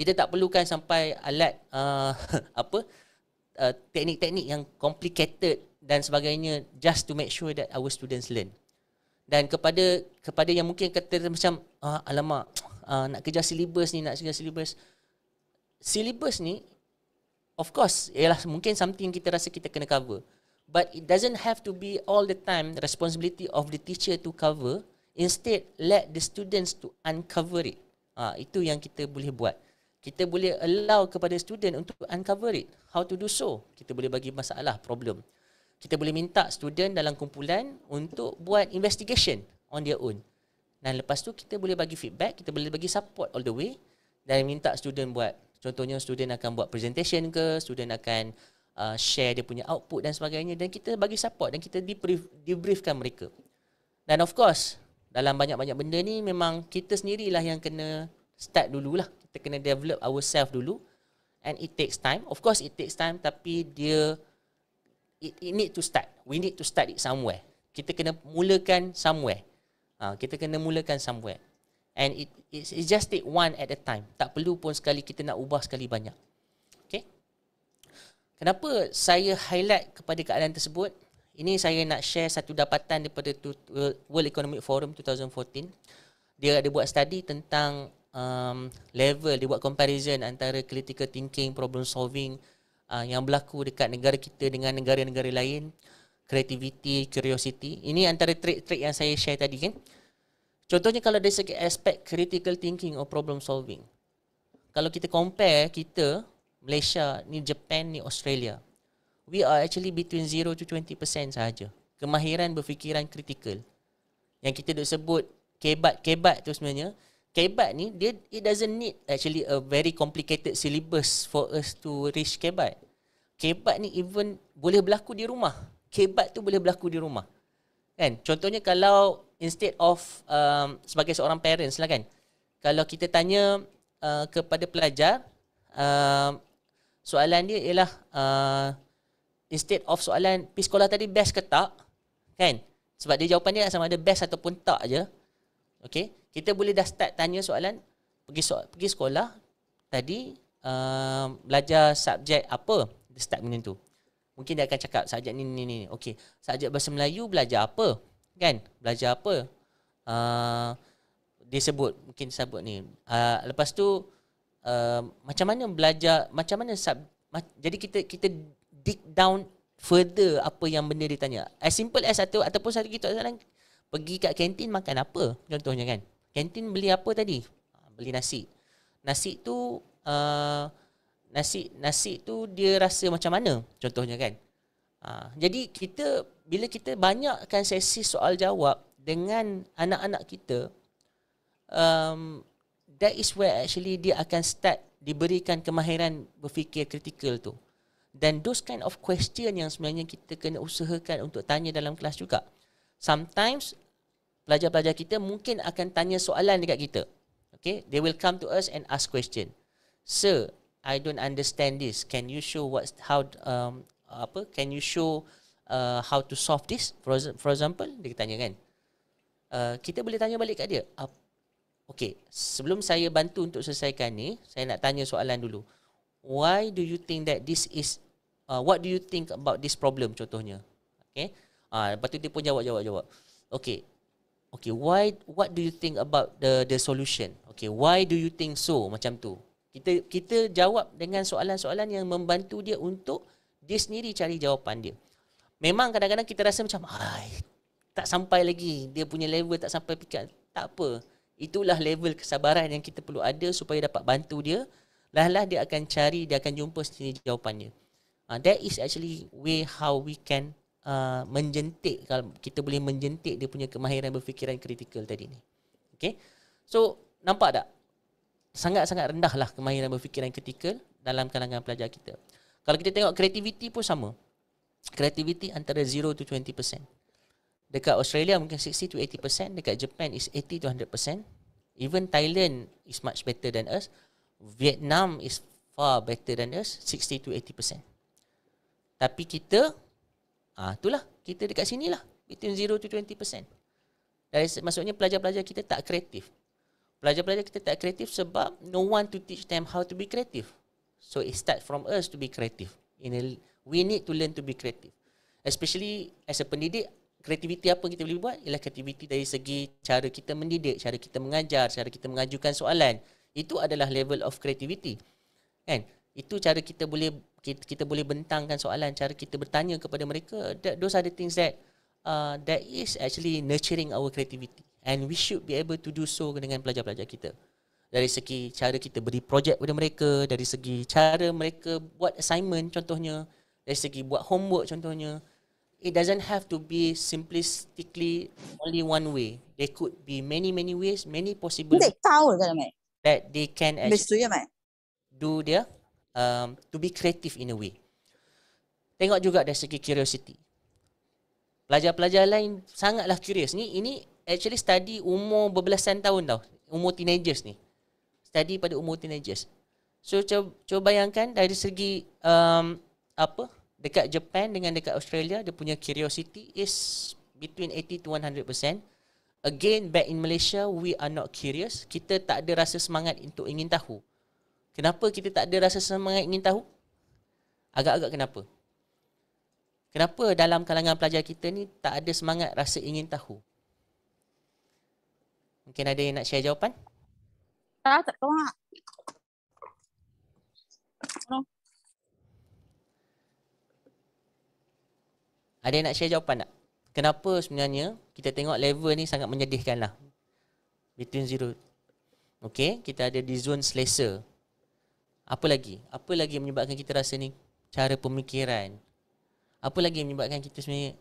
Kita tak perlukan sampai alat uh, apa uh, teknik-teknik yang complicated dan sebagainya just to make sure that our students learn dan kepada kepada yang mungkin kata macam ah, alamak ah, nak kejar syllabus ni nak kejar syllabus syllabus ni of course ialah mungkin something kita rasa kita kena cover but it doesn't have to be all the time responsibility of the teacher to cover instead let the students to uncover it ah, itu yang kita boleh buat kita boleh allow kepada student untuk uncover it how to do so kita boleh bagi masalah problem kita boleh minta student dalam kumpulan untuk buat investigation on their own. Dan lepas tu kita boleh bagi feedback, kita boleh bagi support all the way dan minta student buat. Contohnya student akan buat presentation ke, student akan uh, share dia punya output dan sebagainya dan kita bagi support dan kita debrief, debriefkan mereka. Dan of course, dalam banyak-banyak benda ni memang kita sendirilah yang kena start dululah. Kita kena develop ourselves dulu and it takes time. Of course it takes time tapi dia it, it need to start. We need to start it somewhere. Kita kena mulakan somewhere. Uh, kita kena mulakan somewhere. And it, it, it just take one at a time. Tak perlu pun sekali kita nak ubah sekali banyak. Okay? Kenapa saya highlight kepada keadaan tersebut? Ini saya nak share satu dapatan daripada World Economic Forum 2014. Dia ada buat study tentang um, level, dia buat comparison antara critical thinking, problem solving, uh, yang berlaku dekat negara kita dengan negara-negara lain creativity curiosity ini antara trait-trait yang saya share tadi kan contohnya kalau dari segi aspek critical thinking or problem solving kalau kita compare kita Malaysia ni Japan ni Australia we are actually between 0 to 20% sahaja kemahiran berfikiran kritikal yang kita duk sebut kebat-kebat tu sebenarnya kebat ni dia it doesn't need actually a very complicated syllabus for us to reach kebat kebat ni even boleh berlaku di rumah kebat tu boleh berlaku di rumah kan contohnya kalau instead of um, sebagai seorang parents lah kan kalau kita tanya uh, kepada pelajar um, soalan dia ialah uh, instead of soalan pergi sekolah tadi best ke tak kan sebab dia jawapan dia sama ada best ataupun tak je okay kita boleh dah start tanya soalan pergi so- pergi sekolah tadi uh, belajar subjek apa dia start macam tu mungkin dia akan cakap subjek ni ni ni okey subjek bahasa Melayu belajar apa kan belajar apa uh, dia sebut mungkin sebut ni uh, lepas tu uh, macam mana belajar macam mana sub ma- jadi kita kita dig down further apa yang benda ditanya as simple as satu ataupun satu kita soalan pergi kat kantin makan apa contohnya kan Kantin beli apa tadi? Ah, beli nasi. Nasi tu uh, nasi nasi tu dia rasa macam mana? Contohnya kan. Uh, jadi kita bila kita banyakkan sesi soal jawab dengan anak-anak kita um that is where actually dia akan start diberikan kemahiran berfikir kritikal tu. Dan those kind of question yang sebenarnya kita kena usahakan untuk tanya dalam kelas juga. Sometimes pelajar-pelajar kita mungkin akan tanya soalan dekat kita. Okay, they will come to us and ask question. Sir, I don't understand this. Can you show what how um apa? Can you show uh, how to solve this? For for example, dia tanya kan. Uh, kita boleh tanya balik kat dia. Uh, okay, sebelum saya bantu untuk selesaikan ni, saya nak tanya soalan dulu. Why do you think that this is uh, what do you think about this problem contohnya? Okay. Ah, uh, lepas dia pun jawab jawab jawab. Okay, Okay, why what do you think about the the solution? Okay, why do you think so macam tu? Kita kita jawab dengan soalan-soalan yang membantu dia untuk dia sendiri cari jawapan dia. Memang kadang-kadang kita rasa macam ai tak sampai lagi dia punya level tak sampai pikat tak apa. Itulah level kesabaran yang kita perlu ada supaya dapat bantu dia. Lah-lah dia akan cari, dia akan jumpa sendiri jawapannya. Uh, ah, that is actually way how we can Uh, menjentik kalau kita boleh menjentik dia punya kemahiran berfikiran kritikal tadi ni. Okey. So, nampak tak? Sangat-sangat rendahlah kemahiran berfikiran kritikal dalam kalangan pelajar kita. Kalau kita tengok kreativiti pun sama. Kreativiti antara 0 to 20%. Dekat Australia mungkin 60 to 80%, dekat Japan is 80 to 100%. Even Thailand is much better than us. Vietnam is far better than us, 60 to 80%. Tapi kita Ah, ha, itulah kita dekat sini lah. Between 0 to 20%. Dari, maksudnya pelajar-pelajar kita tak kreatif. Pelajar-pelajar kita tak kreatif sebab no one to teach them how to be creative. So it start from us to be creative. In a, we need to learn to be creative. Especially as a pendidik, kreativiti apa kita boleh buat? Ialah kreativiti dari segi cara kita mendidik, cara kita mengajar, cara kita mengajukan soalan. Itu adalah level of creativity. Kan? Itu cara kita boleh kita, kita boleh bentangkan soalan cara kita bertanya kepada mereka that, those are the things that uh, that is actually nurturing our creativity and we should be able to do so dengan pelajar-pelajar kita dari segi cara kita beri projek kepada mereka dari segi cara mereka buat assignment contohnya dari segi buat homework contohnya it doesn't have to be simplistically only one way there could be many many ways many possible that they can actually do dia um, to be creative in a way. Tengok juga dari segi curiosity. Pelajar-pelajar lain sangatlah curious. Ni, ini actually study umur berbelasan tahun tau. Umur teenagers ni. Study pada umur teenagers. So, cuba, cuba bayangkan dari segi um, apa dekat Japan dengan dekat Australia, dia punya curiosity is between 80 to 100%. Again, back in Malaysia, we are not curious. Kita tak ada rasa semangat untuk ingin tahu. Kenapa kita tak ada rasa semangat ingin tahu? Agak-agak kenapa? Kenapa dalam kalangan pelajar kita ni tak ada semangat rasa ingin tahu? Mungkin ada yang nak share jawapan? Tak, tak tahu nak. Ada yang nak share jawapan tak? Kenapa sebenarnya kita tengok level ni sangat menyedihkan lah. Between zero. Okay, kita ada di zone selesa. Apa lagi? Apa lagi yang menyebabkan kita rasa ni cara pemikiran? Apa lagi yang menyebabkan kita sebenarnya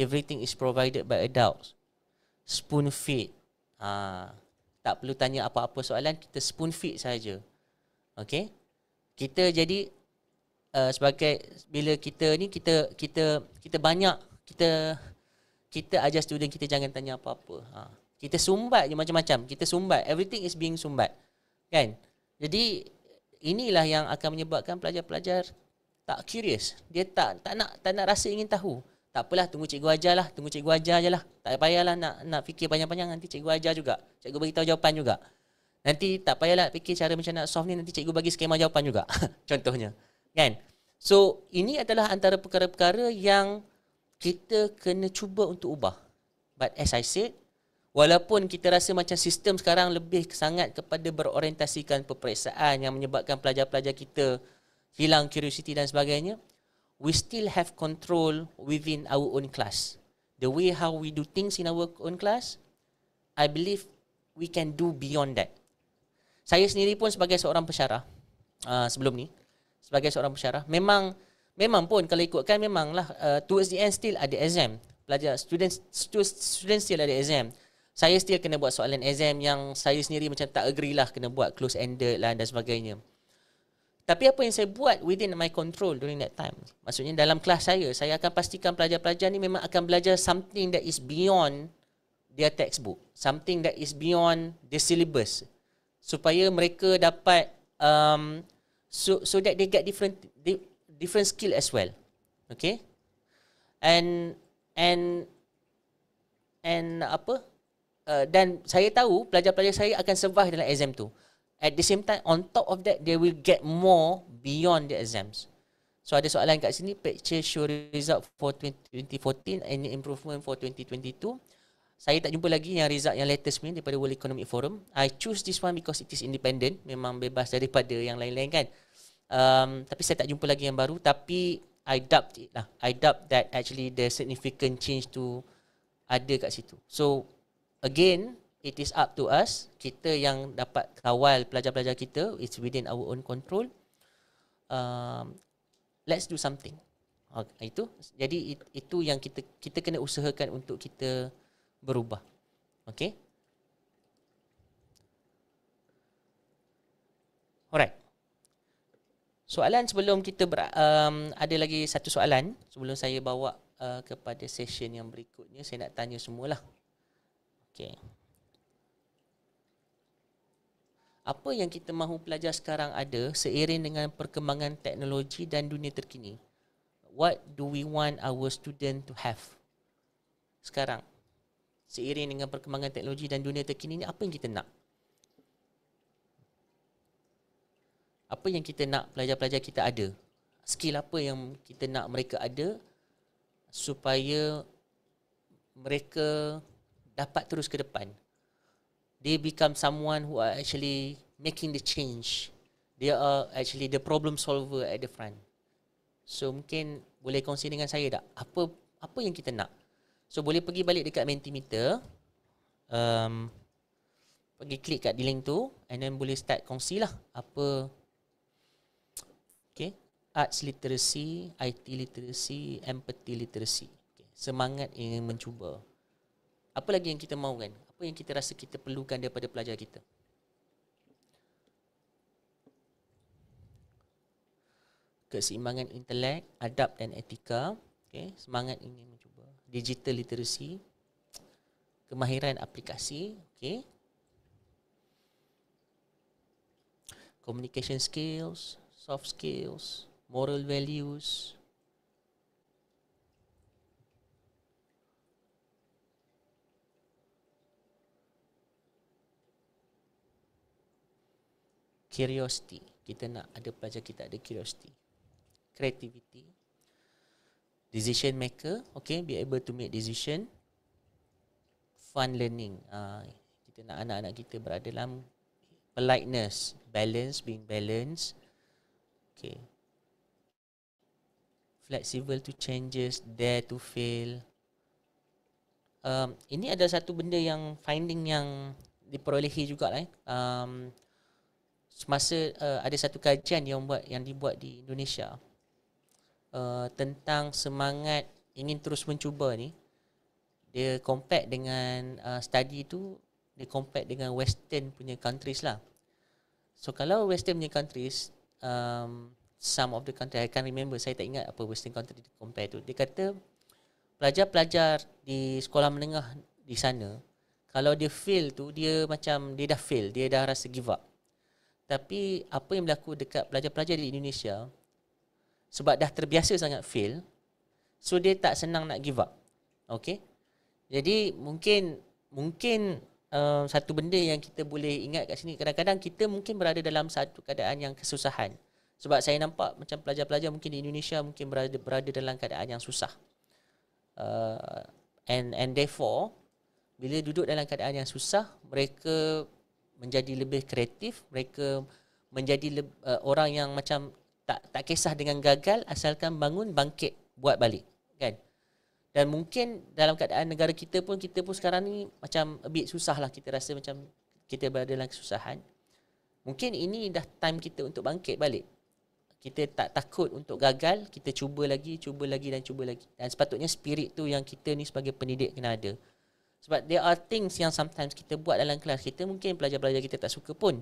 everything is provided by adults? Spoon feed. Ha. Tak perlu tanya apa-apa soalan, kita spoon feed saja. Okay? Kita jadi uh, sebagai bila kita ni kita kita kita banyak kita kita ajar student kita jangan tanya apa-apa. Ha. Kita sumbat je macam-macam. Kita sumbat. Everything is being sumbat. Kan? Jadi inilah yang akan menyebabkan pelajar-pelajar tak curious. Dia tak tak nak tak nak rasa ingin tahu. Tak apalah tunggu cikgu ajar lah, tunggu cikgu ajar ajalah. Tak payahlah nak nak fikir panjang-panjang nanti cikgu ajar juga. Cikgu bagi tahu jawapan juga. Nanti tak payahlah fikir cara macam nak solve ni nanti cikgu bagi skema jawapan juga. Contohnya. Kan? So, ini adalah antara perkara-perkara yang kita kena cuba untuk ubah. But as I said, Walaupun kita rasa macam sistem sekarang lebih sangat kepada berorientasikan peperiksaan yang menyebabkan pelajar-pelajar kita hilang curiosity dan sebagainya, we still have control within our own class. The way how we do things in our own class, I believe we can do beyond that. Saya sendiri pun sebagai seorang pensyarah uh, sebelum ni, sebagai seorang pensyarah, memang memang pun kalau ikutkan memanglah uh, towards the end still ada exam. Pelajar students students still ada exam saya still kena buat soalan exam yang saya sendiri macam tak agree lah kena buat close ended lah dan sebagainya. Tapi apa yang saya buat within my control during that time. Maksudnya dalam kelas saya, saya akan pastikan pelajar-pelajar ni memang akan belajar something that is beyond their textbook. Something that is beyond the syllabus. Supaya mereka dapat, um, so, so that they get different different skill as well. Okay? And, and, and apa? Uh, dan saya tahu pelajar-pelajar saya akan survive dalam exam tu. At the same time, on top of that, they will get more beyond the exams. So ada soalan kat sini, picture show result for 2014 any improvement for 2022. Saya tak jumpa lagi yang result yang latest ni daripada World Economic Forum. I choose this one because it is independent. Memang bebas daripada yang lain-lain kan. Um, tapi saya tak jumpa lagi yang baru. Tapi I doubt it lah. I doubt that actually the significant change to ada kat situ. So again it is up to us kita yang dapat kawal pelajar-pelajar kita it's within our own control um let's do something okay, itu jadi it, itu yang kita kita kena usahakan untuk kita berubah Okay. Alright. Soalan sebelum kita ber, um, ada lagi satu soalan sebelum saya bawa uh, kepada sesi yang berikutnya saya nak tanya semualah. Okay. Apa yang kita mahu pelajar sekarang ada seiring dengan perkembangan teknologi dan dunia terkini? What do we want our student to have? Sekarang. Seiring dengan perkembangan teknologi dan dunia terkini ni, apa yang kita nak? Apa yang kita nak pelajar-pelajar kita ada? Skill apa yang kita nak mereka ada supaya mereka dapat terus ke depan. They become someone who are actually making the change. They are actually the problem solver at the front. So mungkin boleh kongsi dengan saya tak? Apa apa yang kita nak? So boleh pergi balik dekat Mentimeter. Um, pergi klik kat di link tu. And then boleh start kongsi lah. Apa. Okay. Arts literacy, IT literacy, empathy literacy. Okay. Semangat ingin mencuba. Apa lagi yang kita mahu kan? Apa yang kita rasa kita perlukan daripada pelajar kita? Keseimbangan intelek, adab dan etika. Okay. Semangat ingin mencuba. Digital literacy. Kemahiran aplikasi. Okay. Communication skills, soft skills, moral values, curiosity. Kita nak ada pelajar kita ada curiosity. Creativity. Decision maker. Okay, be able to make decision. Fun learning. Uh, kita nak anak-anak kita berada dalam politeness. Balance, being balanced. Okay. Flexible to changes, dare to fail. Um, ini ada satu benda yang finding yang diperolehi juga. Eh. Um, semasa uh, ada satu kajian yang buat yang dibuat di Indonesia uh, tentang semangat ingin terus mencuba ni dia compare dengan uh, study tu dia compare dengan western punya countries lah so kalau western punya countries um, some of the country I can't remember saya tak ingat apa western country dia compare tu dia kata pelajar-pelajar di sekolah menengah di sana kalau dia fail tu dia macam dia dah fail dia dah rasa give up tapi apa yang berlaku dekat pelajar-pelajar di Indonesia sebab dah terbiasa sangat fail, so dia tak senang nak give up. Okay? Jadi mungkin mungkin uh, satu benda yang kita boleh ingat kat sini kadang-kadang kita mungkin berada dalam satu keadaan yang kesusahan. Sebab saya nampak macam pelajar-pelajar mungkin di Indonesia mungkin berada berada dalam keadaan yang susah. Uh, and and therefore bila duduk dalam keadaan yang susah, mereka menjadi lebih kreatif mereka menjadi le- uh, orang yang macam tak tak kisah dengan gagal asalkan bangun bangkit buat balik kan dan mungkin dalam keadaan negara kita pun kita pun sekarang ni macam a bit lah kita rasa macam kita berada dalam kesusahan mungkin ini dah time kita untuk bangkit balik kita tak takut untuk gagal kita cuba lagi cuba lagi dan cuba lagi dan sepatutnya spirit tu yang kita ni sebagai pendidik kena ada sebab there are things yang sometimes kita buat dalam kelas kita mungkin pelajar-pelajar kita tak suka pun.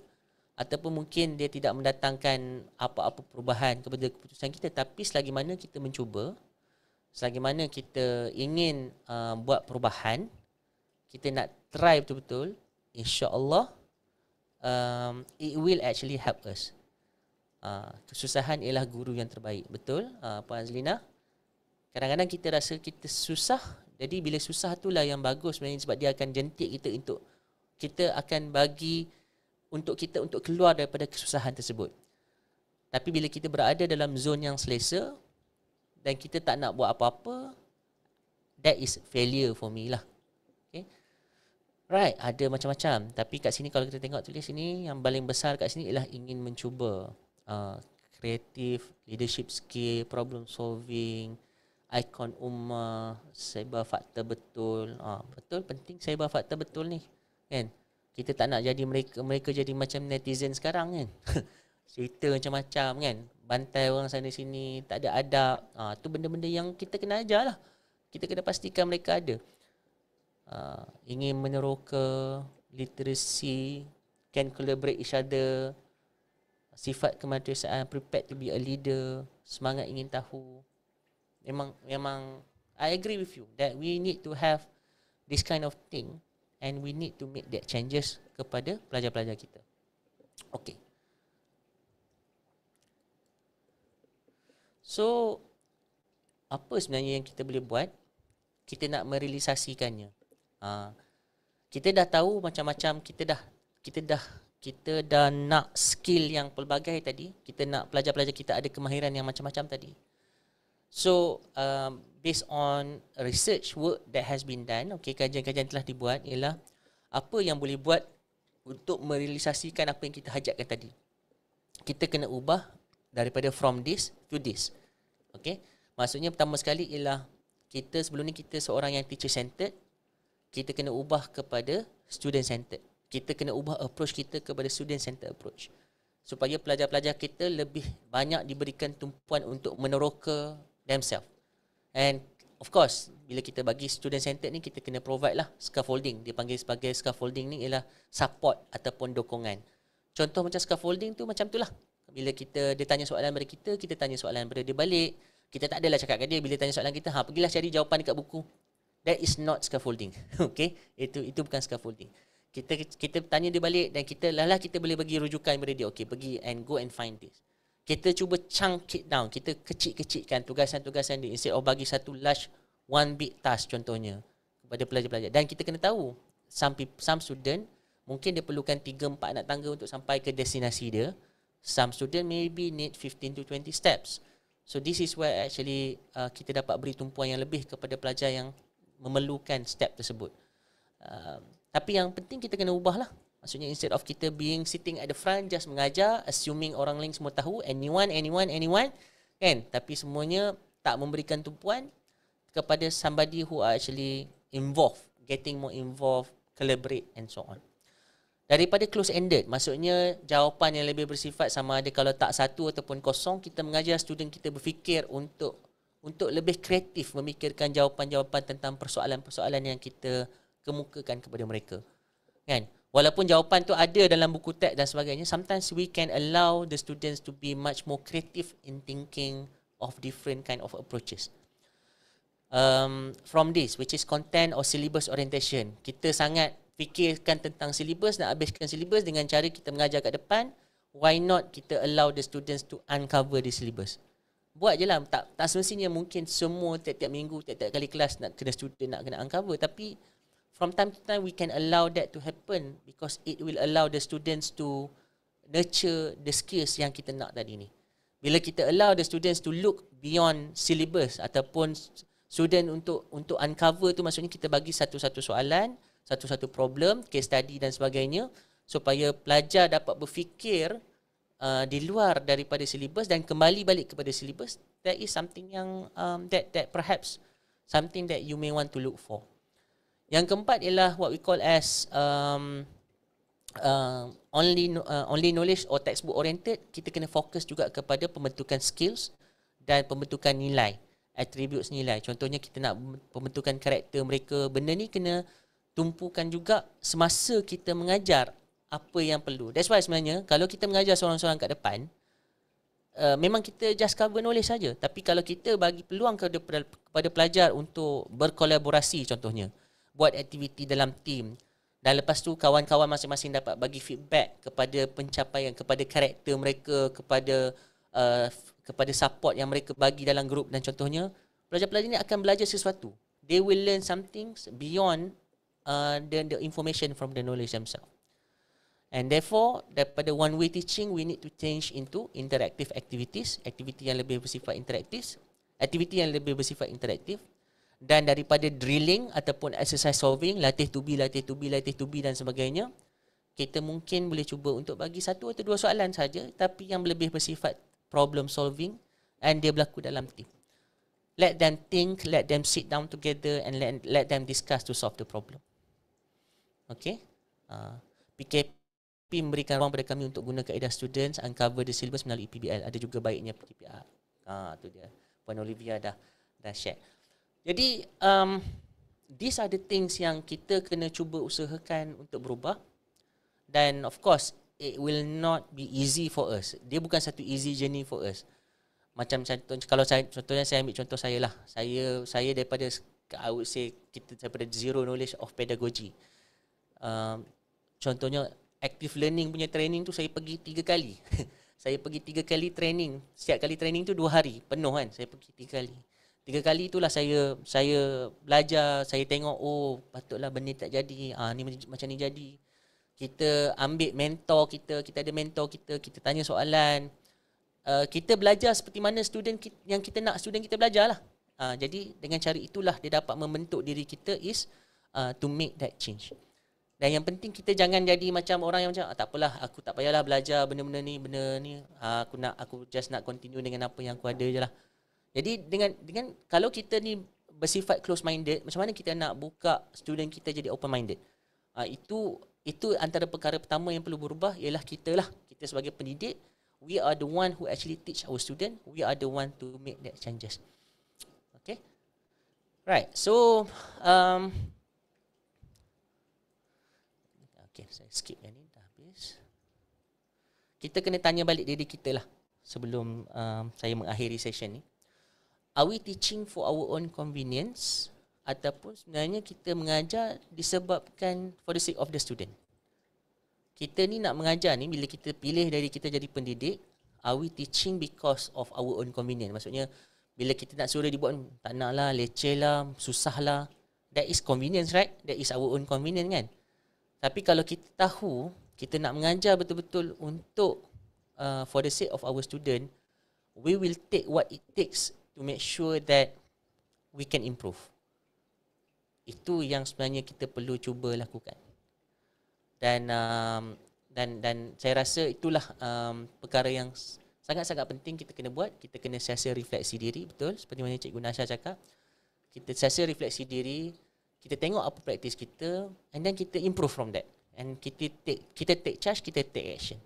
Ataupun mungkin dia tidak mendatangkan apa-apa perubahan kepada keputusan kita. Tapi selagi mana kita mencuba, selagi mana kita ingin uh, buat perubahan, kita nak try betul-betul, insyaAllah um, it will actually help us. Uh, kesusahan ialah guru yang terbaik Betul uh, Puan Azlina Kadang-kadang kita rasa kita susah jadi bila susah itulah yang bagus sebenarnya sebab dia akan jentik kita untuk kita akan bagi untuk kita untuk keluar daripada kesusahan tersebut. Tapi bila kita berada dalam zon yang selesa dan kita tak nak buat apa-apa that is failure for me lah. Okay. Right, ada macam-macam. Tapi kat sini kalau kita tengok tulis sini yang paling besar kat sini ialah ingin mencuba uh, creative leadership skill, problem solving, ikon ummah cyber fakta betul ha, betul penting cyber fakta betul ni kan kita tak nak jadi mereka mereka jadi macam netizen sekarang kan cerita macam-macam kan bantai orang sana sini tak ada adab ha, tu benda-benda yang kita kena ajar lah. kita kena pastikan mereka ada ha, ingin meneroka literasi, can collaborate each other sifat kemanusiaan prepare to be a leader semangat ingin tahu Emang, emang, I agree with you that we need to have this kind of thing and we need to make that changes kepada pelajar-pelajar kita. Okay. So apa sebenarnya yang kita boleh buat? Kita nak merealisasikannya. Ha. Kita dah tahu macam-macam kita dah kita dah kita dah nak skill yang pelbagai tadi, kita nak pelajar-pelajar kita ada kemahiran yang macam-macam tadi. So um, based on research work that has been done, okay, kajian-kajian telah dibuat ialah apa yang boleh buat untuk merealisasikan apa yang kita hajatkan tadi. Kita kena ubah daripada from this to this. Okay, maksudnya pertama sekali ialah kita sebelum ni kita seorang yang teacher centered, kita kena ubah kepada student centered. Kita kena ubah approach kita kepada student centered approach supaya pelajar-pelajar kita lebih banyak diberikan tumpuan untuk meneroka themselves. And of course, bila kita bagi student-centered ni, kita kena provide lah scaffolding. Dia panggil sebagai scaffolding ni ialah support ataupun dokongan. Contoh macam scaffolding tu macam tu lah. Bila kita, dia tanya soalan pada kita, kita tanya soalan pada dia balik. Kita tak adalah cakap kat dia bila tanya soalan kita, ha, pergilah cari jawapan dekat buku. That is not scaffolding. okay? Itu itu bukan scaffolding. Kita kita tanya dia balik dan kita lah, lah kita boleh bagi rujukan kepada dia. Okay, pergi and go and find this kita cuba chunk it down kita kecil-kecilkan tugasan-tugasan dia instead of bagi satu large one big task contohnya kepada pelajar-pelajar dan kita kena tahu some some student mungkin dia perlukan 3 4 anak tangga untuk sampai ke destinasi dia some student maybe need 15 to 20 steps so this is where actually uh, kita dapat beri tumpuan yang lebih kepada pelajar yang memerlukan step tersebut uh, tapi yang penting kita kena ubah lah. Maksudnya instead of kita being sitting at the front just mengajar assuming orang lain semua tahu anyone anyone anyone kan tapi semuanya tak memberikan tumpuan kepada somebody who are actually involved getting more involved collaborate and so on daripada close ended maksudnya jawapan yang lebih bersifat sama ada kalau tak satu ataupun kosong kita mengajar student kita berfikir untuk untuk lebih kreatif memikirkan jawapan-jawapan tentang persoalan-persoalan yang kita kemukakan kepada mereka kan Walaupun jawapan tu ada dalam buku teks dan sebagainya, sometimes we can allow the students to be much more creative in thinking of different kind of approaches. Um, from this, which is content or syllabus orientation, kita sangat fikirkan tentang syllabus nak habiskan syllabus dengan cara kita mengajar kat depan, why not kita allow the students to uncover the syllabus. Buat je lah, tak, tak semestinya mungkin semua tiap-tiap minggu, tiap-tiap kali kelas nak kena student nak kena uncover, tapi from time to time we can allow that to happen because it will allow the students to nurture the skills yang kita nak tadi ni. Bila kita allow the students to look beyond syllabus ataupun student untuk untuk uncover tu maksudnya kita bagi satu-satu soalan, satu-satu problem, case study dan sebagainya supaya pelajar dapat berfikir uh, di luar daripada syllabus dan kembali balik kepada syllabus that is something yang um, that that perhaps something that you may want to look for. Yang keempat ialah what we call as um, uh, only uh, only knowledge or textbook oriented. Kita kena fokus juga kepada pembentukan skills dan pembentukan nilai. Attributes nilai. Contohnya kita nak pembentukan karakter mereka. Benda ni kena tumpukan juga semasa kita mengajar apa yang perlu. That's why sebenarnya kalau kita mengajar seorang-seorang kat depan, Uh, memang kita just cover knowledge saja tapi kalau kita bagi peluang kepada kepada pelajar untuk berkolaborasi contohnya buat aktiviti dalam team dan lepas tu kawan-kawan masing-masing dapat bagi feedback kepada pencapaian kepada karakter mereka kepada uh, kepada support yang mereka bagi dalam grup dan contohnya pelajar-pelajar ini akan belajar sesuatu they will learn something beyond uh, the, the information from the knowledge themselves and therefore daripada one way teaching we need to change into interactive activities activity yang lebih bersifat interaktif activity yang lebih bersifat interaktif dan daripada drilling ataupun exercise solving latih to be latih to be latih to be dan sebagainya kita mungkin boleh cuba untuk bagi satu atau dua soalan saja tapi yang lebih bersifat problem solving and dia berlaku dalam team let them think let them sit down together and let let them discuss to solve the problem Okay? uh, ah, PKP memberikan ruang kepada kami untuk guna kaedah students uncover the syllabus melalui PBL ada juga baiknya PPR ah uh, tu dia Puan Olivia dah dah share jadi um, these are the things yang kita kena cuba usahakan untuk berubah. Dan of course, it will not be easy for us. Dia bukan satu easy journey for us. Macam contoh, kalau saya, contohnya saya ambil contoh saya lah. Saya saya daripada, I would say, kita daripada zero knowledge of pedagogy. Um, contohnya, active learning punya training tu saya pergi tiga kali. saya pergi tiga kali training. Setiap kali training tu dua hari, penuh kan. Saya pergi tiga kali. Tiga kali itulah saya saya belajar, saya tengok oh patutlah benda tak jadi. Ah ha, ni macam ni jadi. Kita ambil mentor kita, kita ada mentor kita, kita tanya soalan. Uh, kita belajar seperti mana student kita, yang kita nak student kita belajar lah. Ha, ah, jadi dengan cara itulah dia dapat membentuk diri kita is uh, to make that change. Dan yang penting kita jangan jadi macam orang yang macam ah, tak apalah aku tak payahlah belajar benda-benda ni, benda ni. Ha, aku nak aku just nak continue dengan apa yang aku ada je lah. Jadi dengan dengan kalau kita ni bersifat close minded, macam mana kita nak buka student kita jadi open minded? Ha, ah, itu itu antara perkara pertama yang perlu berubah ialah kita lah. Kita sebagai pendidik, we are the one who actually teach our student. We are the one to make that changes. Okay. Right. So, um, okay, saya skip yang ni. Dah habis. Kita kena tanya balik diri kita lah sebelum um, saya mengakhiri session ni. Are we teaching for our own convenience ataupun sebenarnya kita mengajar disebabkan for the sake of the student? Kita ni nak mengajar ni bila kita pilih dari kita jadi pendidik, are we teaching because of our own convenience? Maksudnya bila kita nak suruh dia buat tak naklah, leceh lah, susah lah. That is convenience, right? That is our own convenience kan? Tapi kalau kita tahu kita nak mengajar betul-betul untuk uh, for the sake of our student, we will take what it takes to make sure that we can improve. Itu yang sebenarnya kita perlu cuba lakukan. Dan um, dan dan saya rasa itulah um, perkara yang sangat-sangat penting kita kena buat. Kita kena sesi refleksi diri, betul? Seperti mana Cikgu Nasha cakap. Kita sesi refleksi diri, kita tengok apa praktis kita and then kita improve from that. And kita take, kita take charge, kita take action.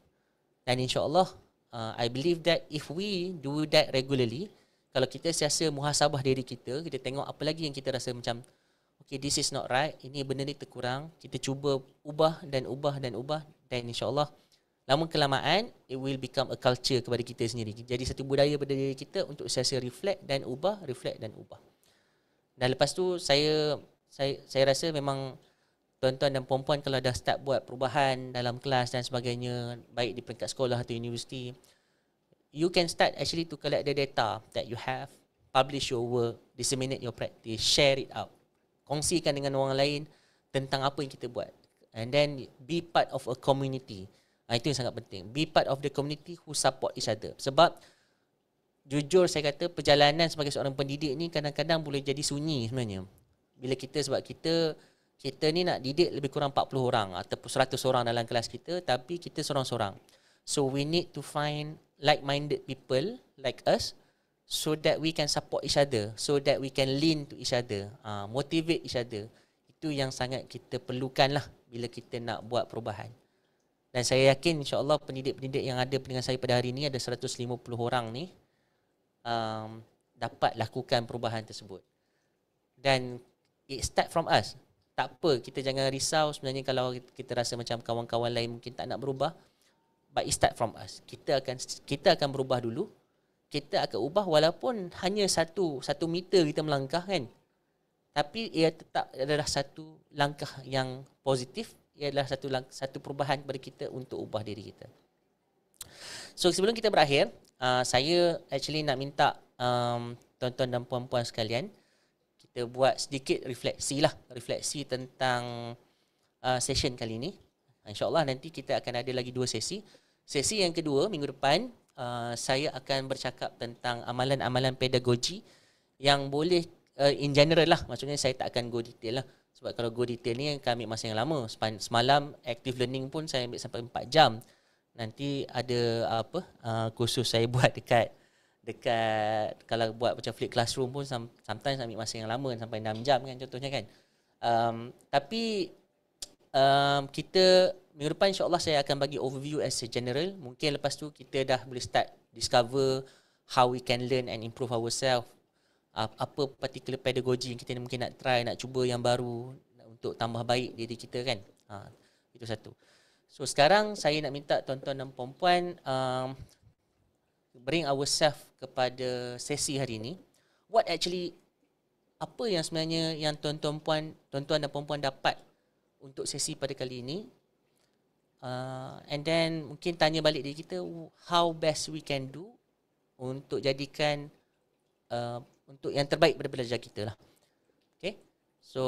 Dan insyaAllah, uh, I believe that if we do that regularly, kalau kita siasa muhasabah diri kita, kita tengok apa lagi yang kita rasa macam okay this is not right, ini benda ni terkurang, kita cuba ubah dan ubah dan ubah dan insyaallah lama kelamaan it will become a culture kepada kita sendiri. Jadi satu budaya pada diri kita untuk siasa reflect dan ubah, reflect dan ubah. Dan lepas tu saya saya saya rasa memang tuan-tuan dan puan-puan kalau dah start buat perubahan dalam kelas dan sebagainya, baik di peringkat sekolah atau universiti, you can start actually to collect the data that you have, publish your work, disseminate your practice, share it out. Kongsikan dengan orang lain tentang apa yang kita buat. And then be part of a community. Uh, itu yang sangat penting. Be part of the community who support each other. Sebab jujur saya kata perjalanan sebagai seorang pendidik ni kadang-kadang boleh jadi sunyi sebenarnya. Bila kita sebab kita kita ni nak didik lebih kurang 40 orang ataupun 100 orang dalam kelas kita tapi kita seorang-seorang. So we need to find like-minded people like us so that we can support each other so that we can lean to each other uh, motivate each other itu yang sangat kita perlukan lah bila kita nak buat perubahan dan saya yakin insyaAllah pendidik-pendidik yang ada dengan saya pada hari ini ada 150 orang ni um, dapat lakukan perubahan tersebut dan it start from us tak apa kita jangan risau sebenarnya kalau kita rasa macam kawan-kawan lain mungkin tak nak berubah but it start from us kita akan kita akan berubah dulu kita akan ubah walaupun hanya satu satu meter kita melangkah kan tapi ia tetap adalah satu langkah yang positif ia adalah satu lang- satu perubahan bagi kita untuk ubah diri kita so sebelum kita berakhir uh, saya actually nak minta um, tuan-tuan dan puan-puan sekalian kita buat sedikit refleksi lah refleksi tentang uh, session kali ini insyaallah nanti kita akan ada lagi dua sesi Sesi yang kedua minggu depan uh, saya akan bercakap tentang amalan-amalan pedagogi yang boleh uh, in general lah maksudnya saya tak akan go detail lah sebab kalau go detail ni akan kami masa yang lama semalam active learning pun saya ambil sampai 4 jam nanti ada uh, apa uh, kursus saya buat dekat dekat kalau buat macam flip classroom pun sometimes ambil masa yang lama sampai 6 jam kan contohnya kan um, tapi um, kita minggu depan insyaAllah saya akan bagi overview as a general. Mungkin lepas tu kita dah boleh start discover how we can learn and improve ourselves. Uh, apa particular pedagogy yang kita mungkin nak try, nak cuba yang baru untuk tambah baik diri kita kan. Ha, itu satu. So sekarang saya nak minta tuan-tuan dan puan-puan um, bring ourselves kepada sesi hari ini. What actually, apa yang sebenarnya yang tuan-tuan, puan, tuan-tuan dan puan-puan dapat untuk sesi pada kali ini uh, and then mungkin tanya balik diri kita how best we can do untuk jadikan uh, untuk yang terbaik pada belajar kita lah. Okay. So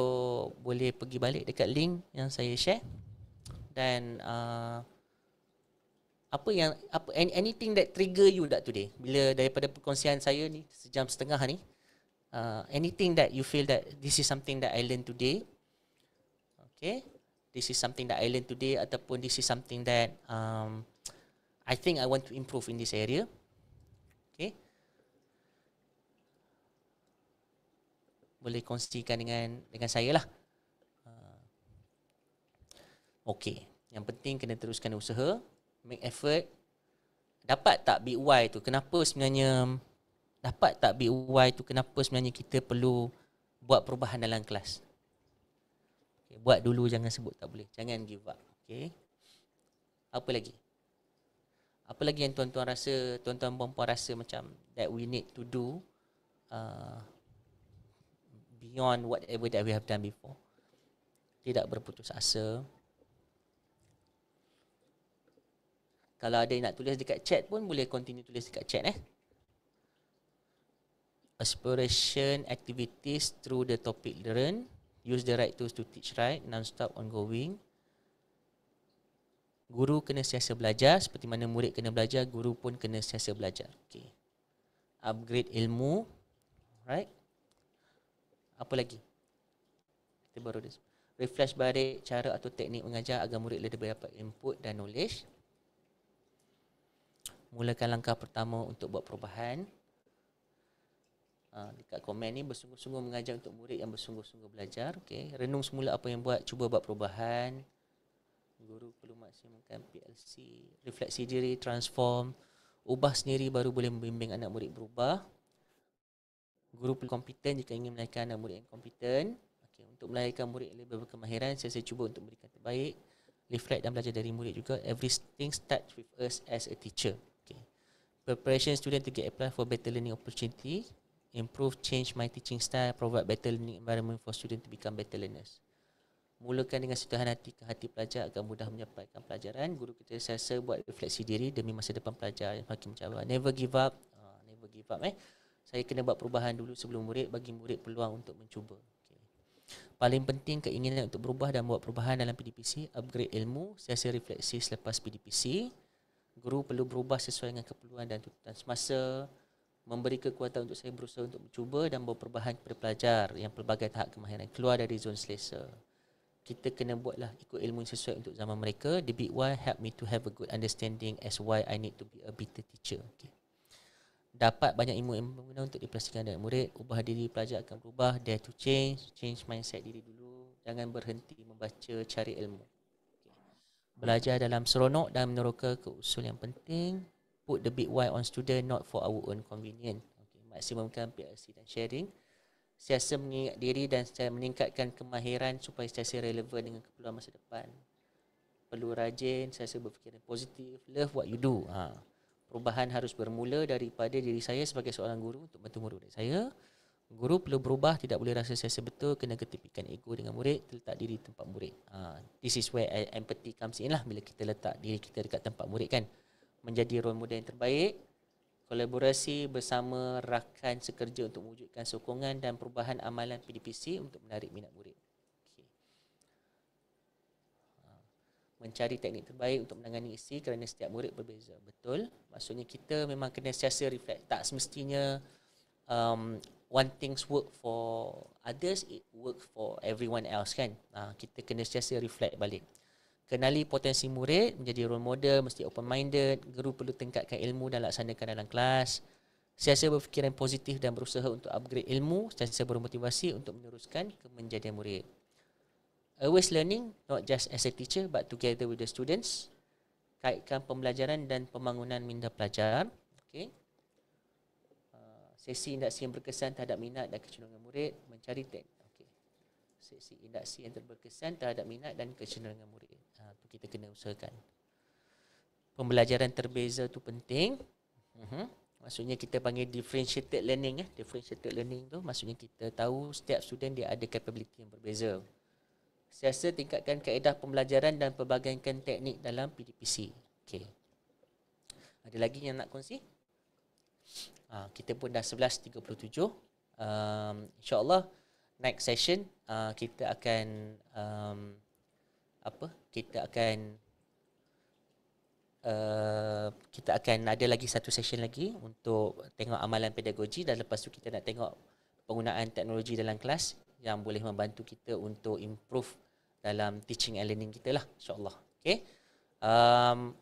boleh pergi balik dekat link yang saya share dan uh, apa yang apa anything that trigger you that today bila daripada perkongsian saya ni sejam setengah ni uh, anything that you feel that this is something that I learn today okay this is something that I learned today ataupun this is something that um, I think I want to improve in this area. Okay. Boleh kongsikan dengan dengan saya lah. Uh, okay. Yang penting kena teruskan usaha. Make effort. Dapat tak BY tu? Kenapa sebenarnya dapat tak BY tu? Kenapa sebenarnya kita perlu buat perubahan dalam kelas? Okay, buat dulu jangan sebut tak boleh. Jangan give up. Okay. Apa lagi? Apa lagi yang tuan-tuan rasa, tuan-tuan perempuan rasa macam that we need to do uh, beyond whatever that we have done before. Tidak berputus asa. Kalau ada yang nak tulis dekat chat pun boleh continue tulis dekat chat eh. Aspiration activities through the topic learn use the right tools to teach right non-stop ongoing guru kena sentiasa belajar seperti mana murid kena belajar guru pun kena sentiasa belajar Okay, upgrade ilmu right apa lagi kita baru dia Refresh balik cara atau teknik mengajar agar murid lebih dapat input dan knowledge. Mulakan langkah pertama untuk buat perubahan. Ha, dekat komen ni bersungguh-sungguh mengajar untuk murid yang bersungguh-sungguh belajar. Okey, renung semula apa yang buat, cuba buat perubahan. Guru perlu maksimumkan PLC, refleksi diri, transform, ubah sendiri baru boleh membimbing anak murid berubah. Guru perlu kompeten jika ingin melahirkan anak murid yang kompeten. Okey, untuk melahirkan murid yang lebih berkemahiran, saya, saya cuba untuk memberikan terbaik. Reflect dan belajar dari murid juga. Everything starts with us as a teacher. Okay. Preparation student to get apply for better learning opportunity improve change my teaching style provide better learning environment for student to become better learners mulakan dengan sentuhan hati ke hati pelajar agar mudah menyampaikan pelajaran guru kita sentiasa buat refleksi diri demi masa depan pelajar yang makin mencabar never give up uh, never give up eh saya kena buat perubahan dulu sebelum murid bagi murid peluang untuk mencuba okay. paling penting keinginan untuk berubah dan buat perubahan dalam PDPC upgrade ilmu sentiasa refleksi selepas PDPC guru perlu berubah sesuai dengan keperluan dan tuntutan semasa memberi kekuatan untuk saya berusaha untuk mencuba dan berperbahan kepada pelajar yang pelbagai tahap kemahiran keluar dari zon selesa. Kita kena buatlah ikut ilmu yang sesuai untuk zaman mereka. The big why help me to have a good understanding as why I need to be a better teacher. Dapat banyak ilmu yang berguna untuk diplastikan dengan murid. Ubah diri pelajar akan berubah. Dare to change. Change mindset diri dulu. Jangan berhenti membaca cari ilmu. Belajar dalam seronok dan meneroka ke usul yang penting put the big Y on student not for our own convenience. Okay, maksimumkan PLC dan sharing. Siasa mengingat diri dan saya meningkatkan kemahiran supaya saya relevan dengan keperluan masa depan. Perlu rajin, saya berfikir positif, love what you do. Ha. Perubahan harus bermula daripada diri saya sebagai seorang guru untuk bantu murid saya. Guru perlu berubah, tidak boleh rasa saya betul, kena ketipikan ego dengan murid, letak diri tempat murid. Ha. This is where e- empathy comes in lah, bila kita letak diri kita dekat tempat murid kan menjadi role model yang terbaik kolaborasi bersama rakan sekerja untuk mewujudkan sokongan dan perubahan amalan PDPC untuk menarik minat murid ha. mencari teknik terbaik untuk menangani isi kerana setiap murid berbeza. Betul. Maksudnya kita memang kena siasa reflect. Tak semestinya um, one things work for others, it work for everyone else kan. Uh, kita kena siasa reflect balik. Kenali potensi murid menjadi role model, mesti open minded, guru perlu tingkatkan ilmu dan laksanakan dalam kelas. Siasa berfikiran positif dan berusaha untuk upgrade ilmu, siasa bermotivasi untuk meneruskan kemenjadian murid. Always learning, not just as a teacher but together with the students. Kaitkan pembelajaran dan pembangunan minda pelajar. Okay. Uh, sesi induksi yang berkesan terhadap minat dan kecenderungan murid mencari teknik. Okay. Sesi induksi yang berkesan terhadap minat dan kecenderungan murid kita kena usahakan. Pembelajaran terbeza tu penting. Uh-huh. Maksudnya kita panggil differentiated learning. Eh. Differentiated learning tu maksudnya kita tahu setiap student dia ada capability yang berbeza. Siasa tingkatkan kaedah pembelajaran dan pelbagaikan teknik dalam PDPC. Okay. Ada lagi yang nak kongsi? Ha, kita pun dah 11.37. Um, InsyaAllah next session uh, kita akan um, apa kita akan Uh, kita akan ada lagi satu session lagi untuk tengok amalan pedagogi dan lepas tu kita nak tengok penggunaan teknologi dalam kelas yang boleh membantu kita untuk improve dalam teaching and learning kita lah insyaAllah okay. um,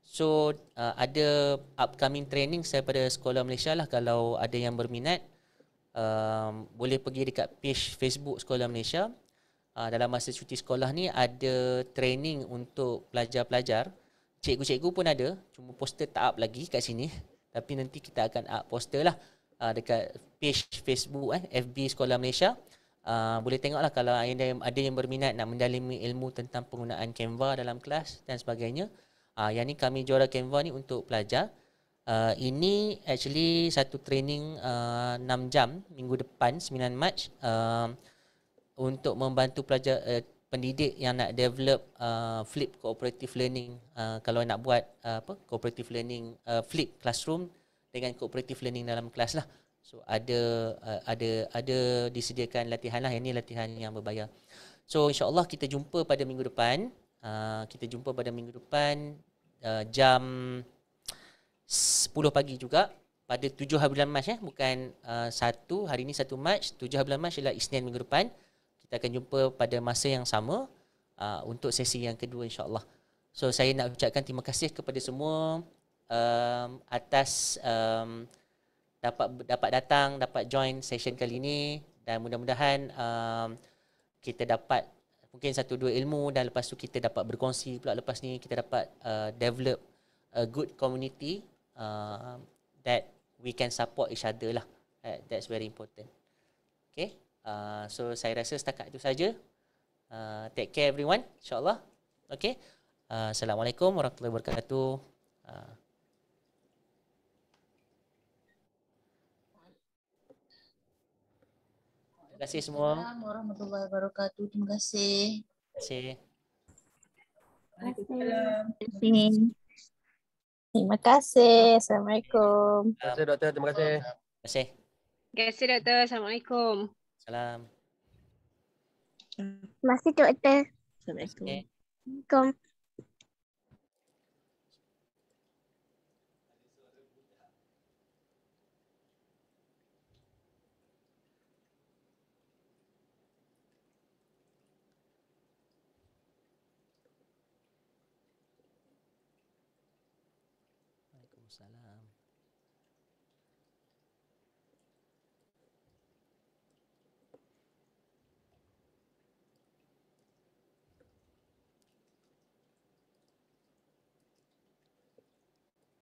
so uh, ada upcoming training saya pada Sekolah Malaysia lah kalau ada yang berminat um, boleh pergi dekat page Facebook Sekolah Malaysia uh, dalam masa cuti sekolah ni ada training untuk pelajar-pelajar. Cikgu-cikgu pun ada, cuma poster tak up lagi kat sini. Tapi nanti kita akan up poster lah uh, dekat page Facebook eh, FB Sekolah Malaysia. Uh, boleh lah kalau ada yang, ada yang berminat nak mendalami ilmu tentang penggunaan Canva dalam kelas dan sebagainya. Uh, yang ni kami juara Canva ni untuk pelajar. Uh, ini actually satu training uh, 6 jam minggu depan 9 Mac. Uh, untuk membantu pelajar uh, pendidik yang nak develop uh, flip cooperative learning uh, kalau nak buat uh, apa cooperative learning uh, flip classroom dengan cooperative learning dalam kelas lah so ada uh, ada ada disediakan latihan lah ini latihan yang berbayar so insyaallah kita jumpa pada minggu depan uh, kita jumpa pada minggu depan uh, jam 10 pagi juga pada 7 hari bulan Mac eh bukan uh, 1 hari ini 1 Mac 7 hari bulan Mac ialah Isnin minggu depan kita akan jumpa pada masa yang sama uh, untuk sesi yang kedua insyaallah so saya nak ucapkan terima kasih kepada semua um, atas um, dapat dapat datang dapat join session kali ini dan mudah-mudahan um, kita dapat mungkin satu dua ilmu dan lepas tu kita dapat berkongsi pula lepas ni kita dapat uh, develop a good community uh, that we can support each other lah that's very important okay Uh, so saya rasa setakat itu saja. Uh, take care everyone. InsyaAllah. Okay. Uh, Assalamualaikum warahmatullahi wabarakatuh. Uh. Terima kasih semua. Assalamualaikum warahmatullahi wabarakatuh. Terima kasih. Terima kasih. Terima kasih. Terima kasih. Assalamualaikum. Terima kasih, doktor. Terima kasih. Terima kasih. Terima kasih, doktor. Assalamualaikum. Salam. Masih doktor. Assalamualaikum. Okay.